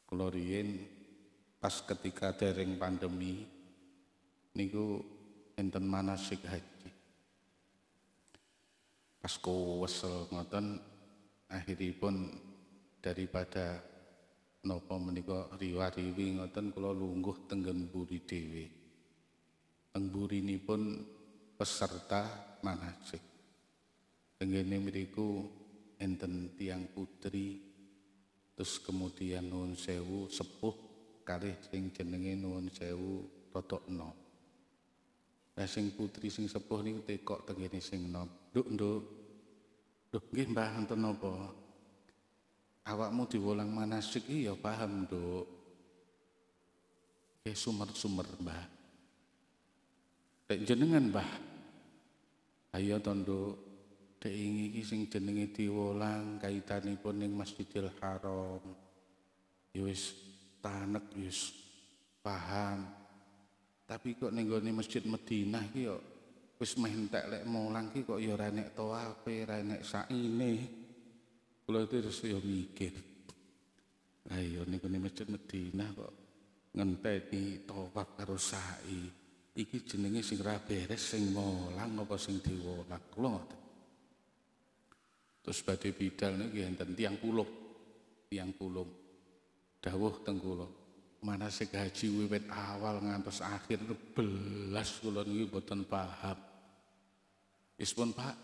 Klorien pas ketika dereng pandemi niku enten manasik haji. Pas kuwesel ngoten akhiripun daripada nopo menika riwa-riwi ngoten kula lungguh tenggen buri dhewe. Teng burinipun peserta manasik. Tenggene mriku enten tiang putri terus kemudian nuwun sewu sepuh kali sing jenenge nuwun sewu totokno lah sing putri sing sepuh niku tekok tengene sing nom. Nduk, nduk. Duh, nggih Mbah nonton napa? Awakmu diwolang manasik ya paham, Nduk. Nggih sumer-sumer, Mbah. Dek jenengan, Mbah. Ayo to, Nduk. Dek iki sing jenenge diwolang kaitanipun ning Masjidil Haram. Ya wis tanek, ya wis paham. Tapi kok ning masjid Madinah ki yo wis mentek lek mulang ki kok yo ora nek tawafe, ora nek saine. Kula terus yo mikir. Lah nego iya, ni masjid Madinah kok ngenteni tawaf karo sa'i. Iki jenenge sing ra beres sing mulang apa sing diwolak, Kula ngoten. Terus badhe bidal niki enten tiang puluh, tiang puluh. Dawuh teng kula mana segaji wibet awal ngantos akhir itu belas kulon ini buatan paham. Ispun Pak,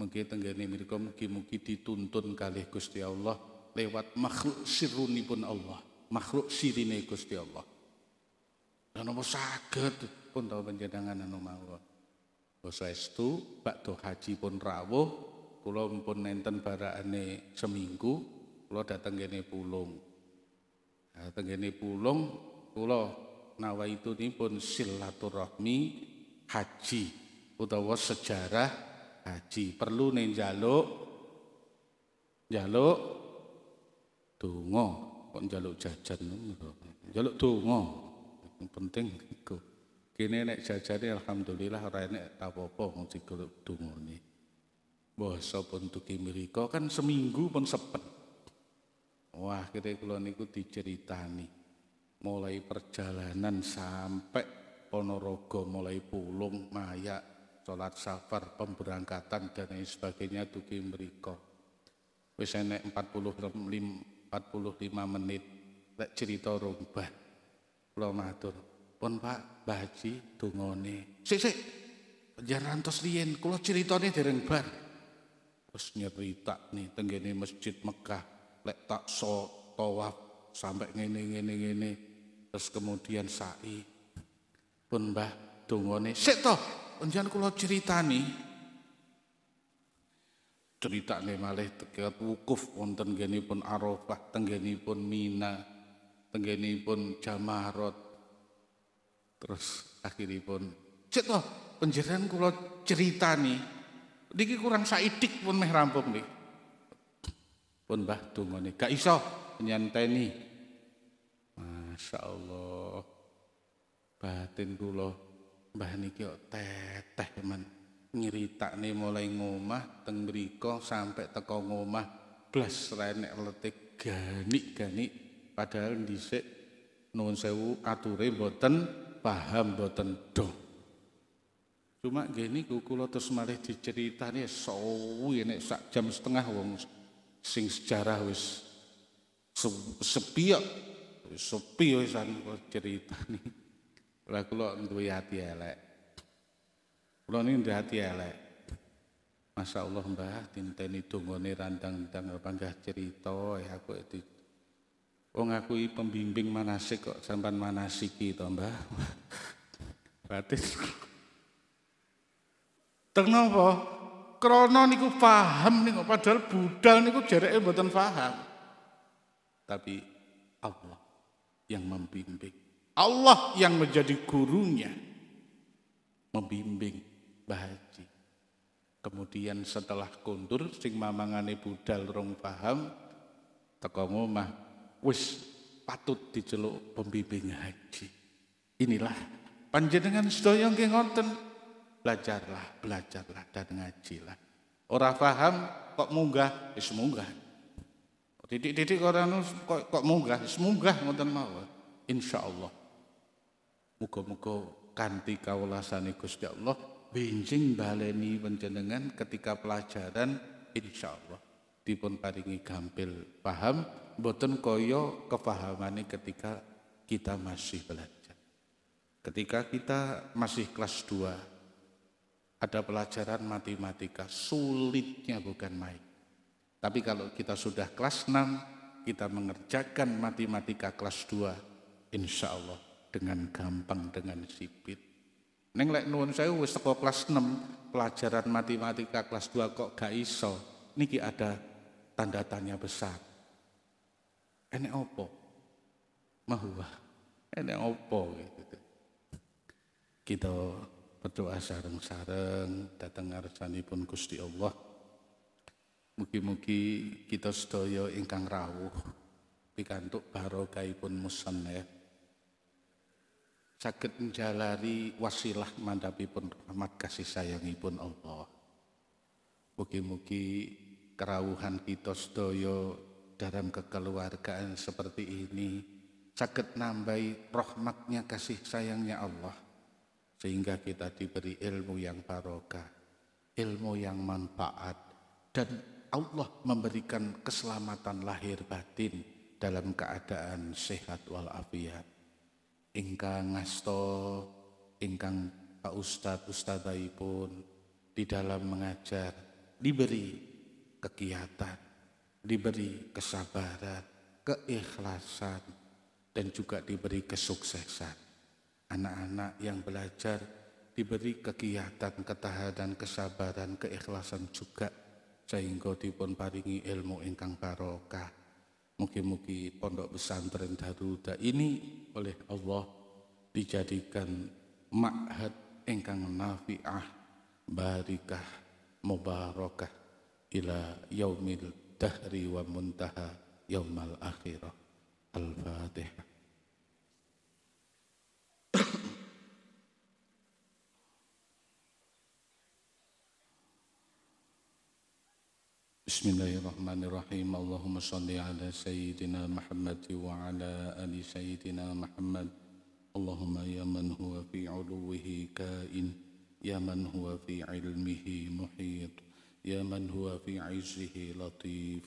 mungkin tenggani mereka mungkin mungkin dituntun kali Gusti Allah lewat makhluk siruni pun Allah, makhluk sirine Gusti Allah. dan napa sakit pun tahu tau panjenengan Allah Bos Basa pak doh haji pun rawuh, kulon pun nenten baraane seminggu, kulon datang gini pulung. Nah, tenggene pulung kula pun silaturahmi haji utawa sejarah haji. Perlu neng jaluk, jaluk tungo, kok jaluk jajan Jaluk tungo penting iku. Kene nek jajane alhamdulillah ora enek apa-apa wong tungo dungane. Basa pun tuki mriku kan seminggu pun sepet. Wah, kira kula niku diceritani mulai perjalanan sampai Ponorogo mulai pulung mayak sholat safar pemberangkatan dan lain sebagainya dugi mriko wis enek 45 45 menit lek cerita rombah kula matur pun Pak baji Haji dongone sik jangan rantos riyen kula ceritane dereng bar terus nyerita nih tenggene masjid Mekah lek tak so tawaf sampai ngene ngene ngene terus kemudian sa'i pun mbah dongone sik to njenengan kula critani nih malih tekat wukuf wonten pun Arafah pun Mina pun Jamarot terus akhiripun pun to panjenengan kulo critani niki kurang saidik pun meh rampung nih pun bah tungone gak iso nyanteni Masya Allah batin kula mbah niki kok teteh men nyeritakne mulai ngomah teng mriko sampai teko ngomah blas renek letik gani gani, padahal dhisik nuwun sewu ature boten paham boten do cuma gini kula terus malih diceritani ya sowi ya nek sak jam setengah wong sing sejarah wis sepi kok sepi wisan cerita nih lah kula duwe hati elek kula niku duwe hati elek Masya Allah mbah tinteni dongone randang-randang panggah cerita ya aku itu Oh ngakui pembimbing manasik kok sampan manasiki to mbah [LAUGHS] Batin Ternapa Krono niku paham niku padahal budal niku jareke mboten paham. Tapi Allah yang membimbing. Allah yang menjadi gurunya membimbing bahaji. Kemudian setelah kundur sing mamangane budal rong paham teko mah, wis patut diceluk pembimbing haji. Inilah panjenengan sedaya nggih ngoten belajarlah, belajarlah dan ngajilah. Orang faham kok munggah, ya munggah. Titik-titik orang kok kok munggah, ya semunggah munggah ngoten mawon. Insyaallah. Muga-muga kanthi kawulasane Gusti Allah benjing baleni panjenengan ketika pelajaran insya Allah dipun paringi gampil paham boten koyo kepahamane ketika kita masih belajar. Ketika kita masih kelas 2, ada pelajaran matematika, sulitnya bukan main. Tapi kalau kita sudah kelas 6, kita mengerjakan matematika kelas 2, insya Allah dengan gampang, dengan sipit. Neng lek nuwun saya wis teko kelas 6, pelajaran matematika kelas 2 kok gak iso. Niki ada tanda tanya besar. Enek opo? mahuah, Enek opo gitu. Gitu berdoa sareng-sareng datang pun Gusti Allah. Mugi-mugi kita sedaya ingkang rawuh pikantuk barokahipun musannaf. Ya. sakit menjalari wasilah mandapi pun rahmat kasih sayangipun Allah. Mugi-mugi kerawuhan kita sedaya dalam kekeluargaan seperti ini sakit nambahi rahmatnya kasih sayangnya Allah sehingga kita diberi ilmu yang barokah, ilmu yang manfaat, dan Allah memberikan keselamatan lahir batin dalam keadaan sehat walafiat. Ingkang ngasto, ingkang Pak Ustadz, Ustadzai pun di dalam mengajar diberi kegiatan, diberi kesabaran, keikhlasan, dan juga diberi kesuksesan anak-anak yang belajar diberi kegiatan, ketahanan, kesabaran, keikhlasan juga sehingga dipun paringi ilmu ingkang barokah. Mugi-mugi pondok pesantren Daruda ini oleh Allah dijadikan ma'had ingkang nafi'ah barikah mubarakah ila yaumil dahri wa muntaha yaumal akhirah. Al-Fatihah. بسم الله الرحمن الرحيم اللهم صل على سيدنا محمد وعلى آل سيدنا محمد اللهم يا من هو في علوه كائن يا من هو في علمه محيط يا من هو في عزه لطيف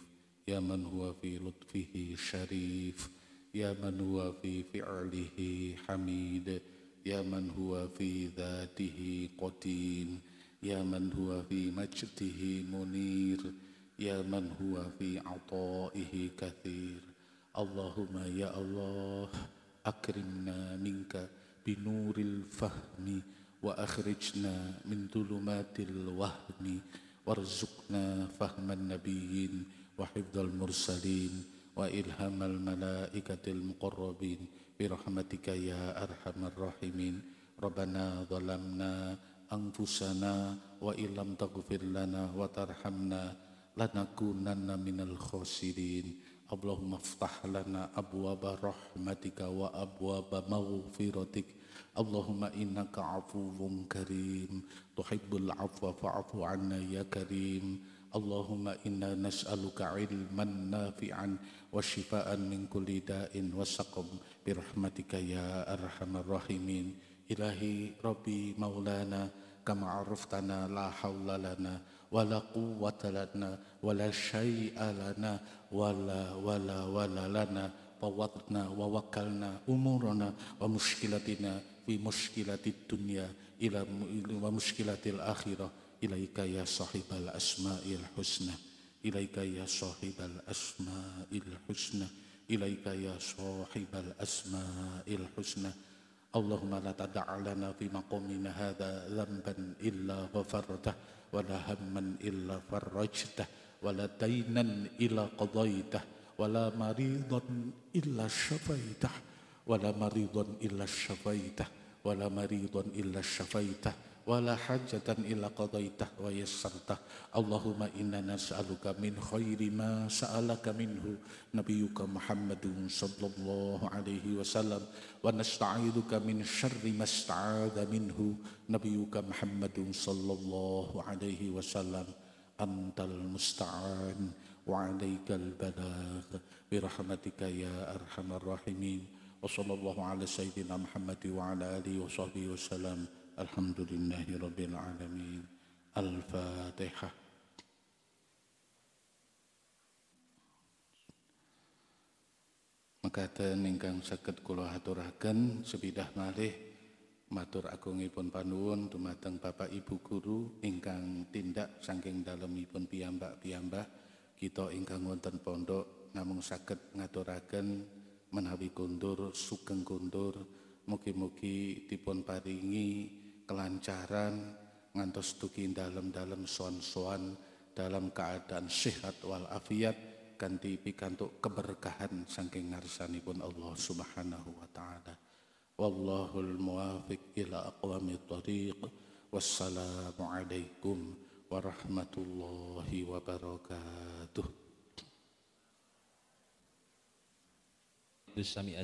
يا من هو في لطفه شريف يا من هو في فعله حميد يا من هو في ذاته قتيل يا من هو في مجده منير يا من هو في عطائه كثير اللهم يا الله أكرمنا منك بنور الفهم وأخرجنا من ظلمات الوهم وارزقنا فهم النبيين وحفظ المرسلين وإلهام الملائكة المقربين برحمتك يا أرحم الراحمين ربنا ظلمنا أنفسنا وإن لم تغفر لنا وترحمنا lanakunanna minal khosirin Allahumma aftah lana abwaba rahmatika wa abwaba maghfiratik Allahumma innaka afuwun karim tuhibbul afwa fa'fu anna ya karim Allahumma inna nas'aluka ilman nafi'an wa shifaan min kulli da'in wa saqam birahmatika ya arhamar rahimin Ilahi Rabbi maulana kama araftana la hawla lana ولا قوة لنا ولا شيء لنا ولا ولا ولا لنا فوضنا ووكلنا أمورنا ومشكلتنا في مشكلة الدنيا إلى ومشكلة الآخرة إليك يا صاحب الأسماء الحسنى إليك يا صاحب الأسماء الحسنى إليك يا صاحب الأسماء الحسنى اللهم لا تدع لنا في مقامنا هذا ذنبا إلا غفرته ولا هما إلا فرجته ولا دينا إلا قضيته ولا مريضا إلا شفيته ولا مريضا إلا شفيته ولا مريضا إلا شفيته ولا حاجة إلا قضيته ويسرته اللهم إنا نسألك من خير ما سألك منه نبيك محمد صلى الله عليه وسلم ونستعيذك من شر ما استعاذ منه نبيك محمد صلى الله عليه وسلم أنت المستعان وعليك البلاغ برحمتك يا أرحم الراحمين وصلى الله على سيدنا محمد وعلى آله وصحبه وسلم alhamdulillahi rabbil alamin al-fatihah mekaten ingkang saged kula aturaken sepidah malih matur agungipun panuwun dumateng Bapak Ibu guru ingkang tindak saking dalemipun piyambak-piyambak kita ingkang wonten pondok namung ngatur ngaturaken menawi kundur sugeng kundur mugi-mugi dipun paringi kelancaran ngantos tuki dalam-dalam soan-soan dalam keadaan sehat wal afiat ganti pikantuk keberkahan saking ngarsanipun Allah Subhanahu wa taala. Wallahul muwafiq ila aqwamit wassalamu Wassalamualaikum warahmatullahi wabarakatuh. Dusami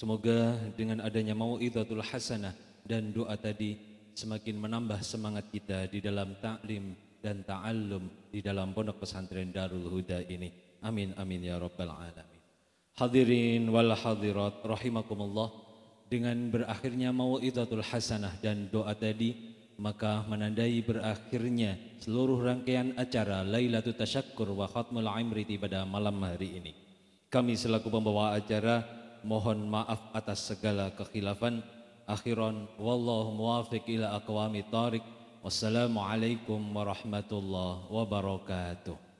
Semoga dengan adanya mau'idatul hasanah dan doa tadi semakin menambah semangat kita di dalam taklim dan ta'allum di dalam pondok pesantren Darul Huda ini. Amin amin ya rabbal alamin. Hadirin wal hadirat rahimakumullah. Dengan berakhirnya mau'idatul hasanah dan doa tadi maka menandai berakhirnya seluruh rangkaian acara Lailatul Tasyakkur wa Khatmul Imriti pada malam hari ini. Kami selaku pembawa acara mohon maaf atas segala kekhilafan أخيراً والله موافق إلى أقوام طارق والسلام عليكم ورحمة الله وبركاته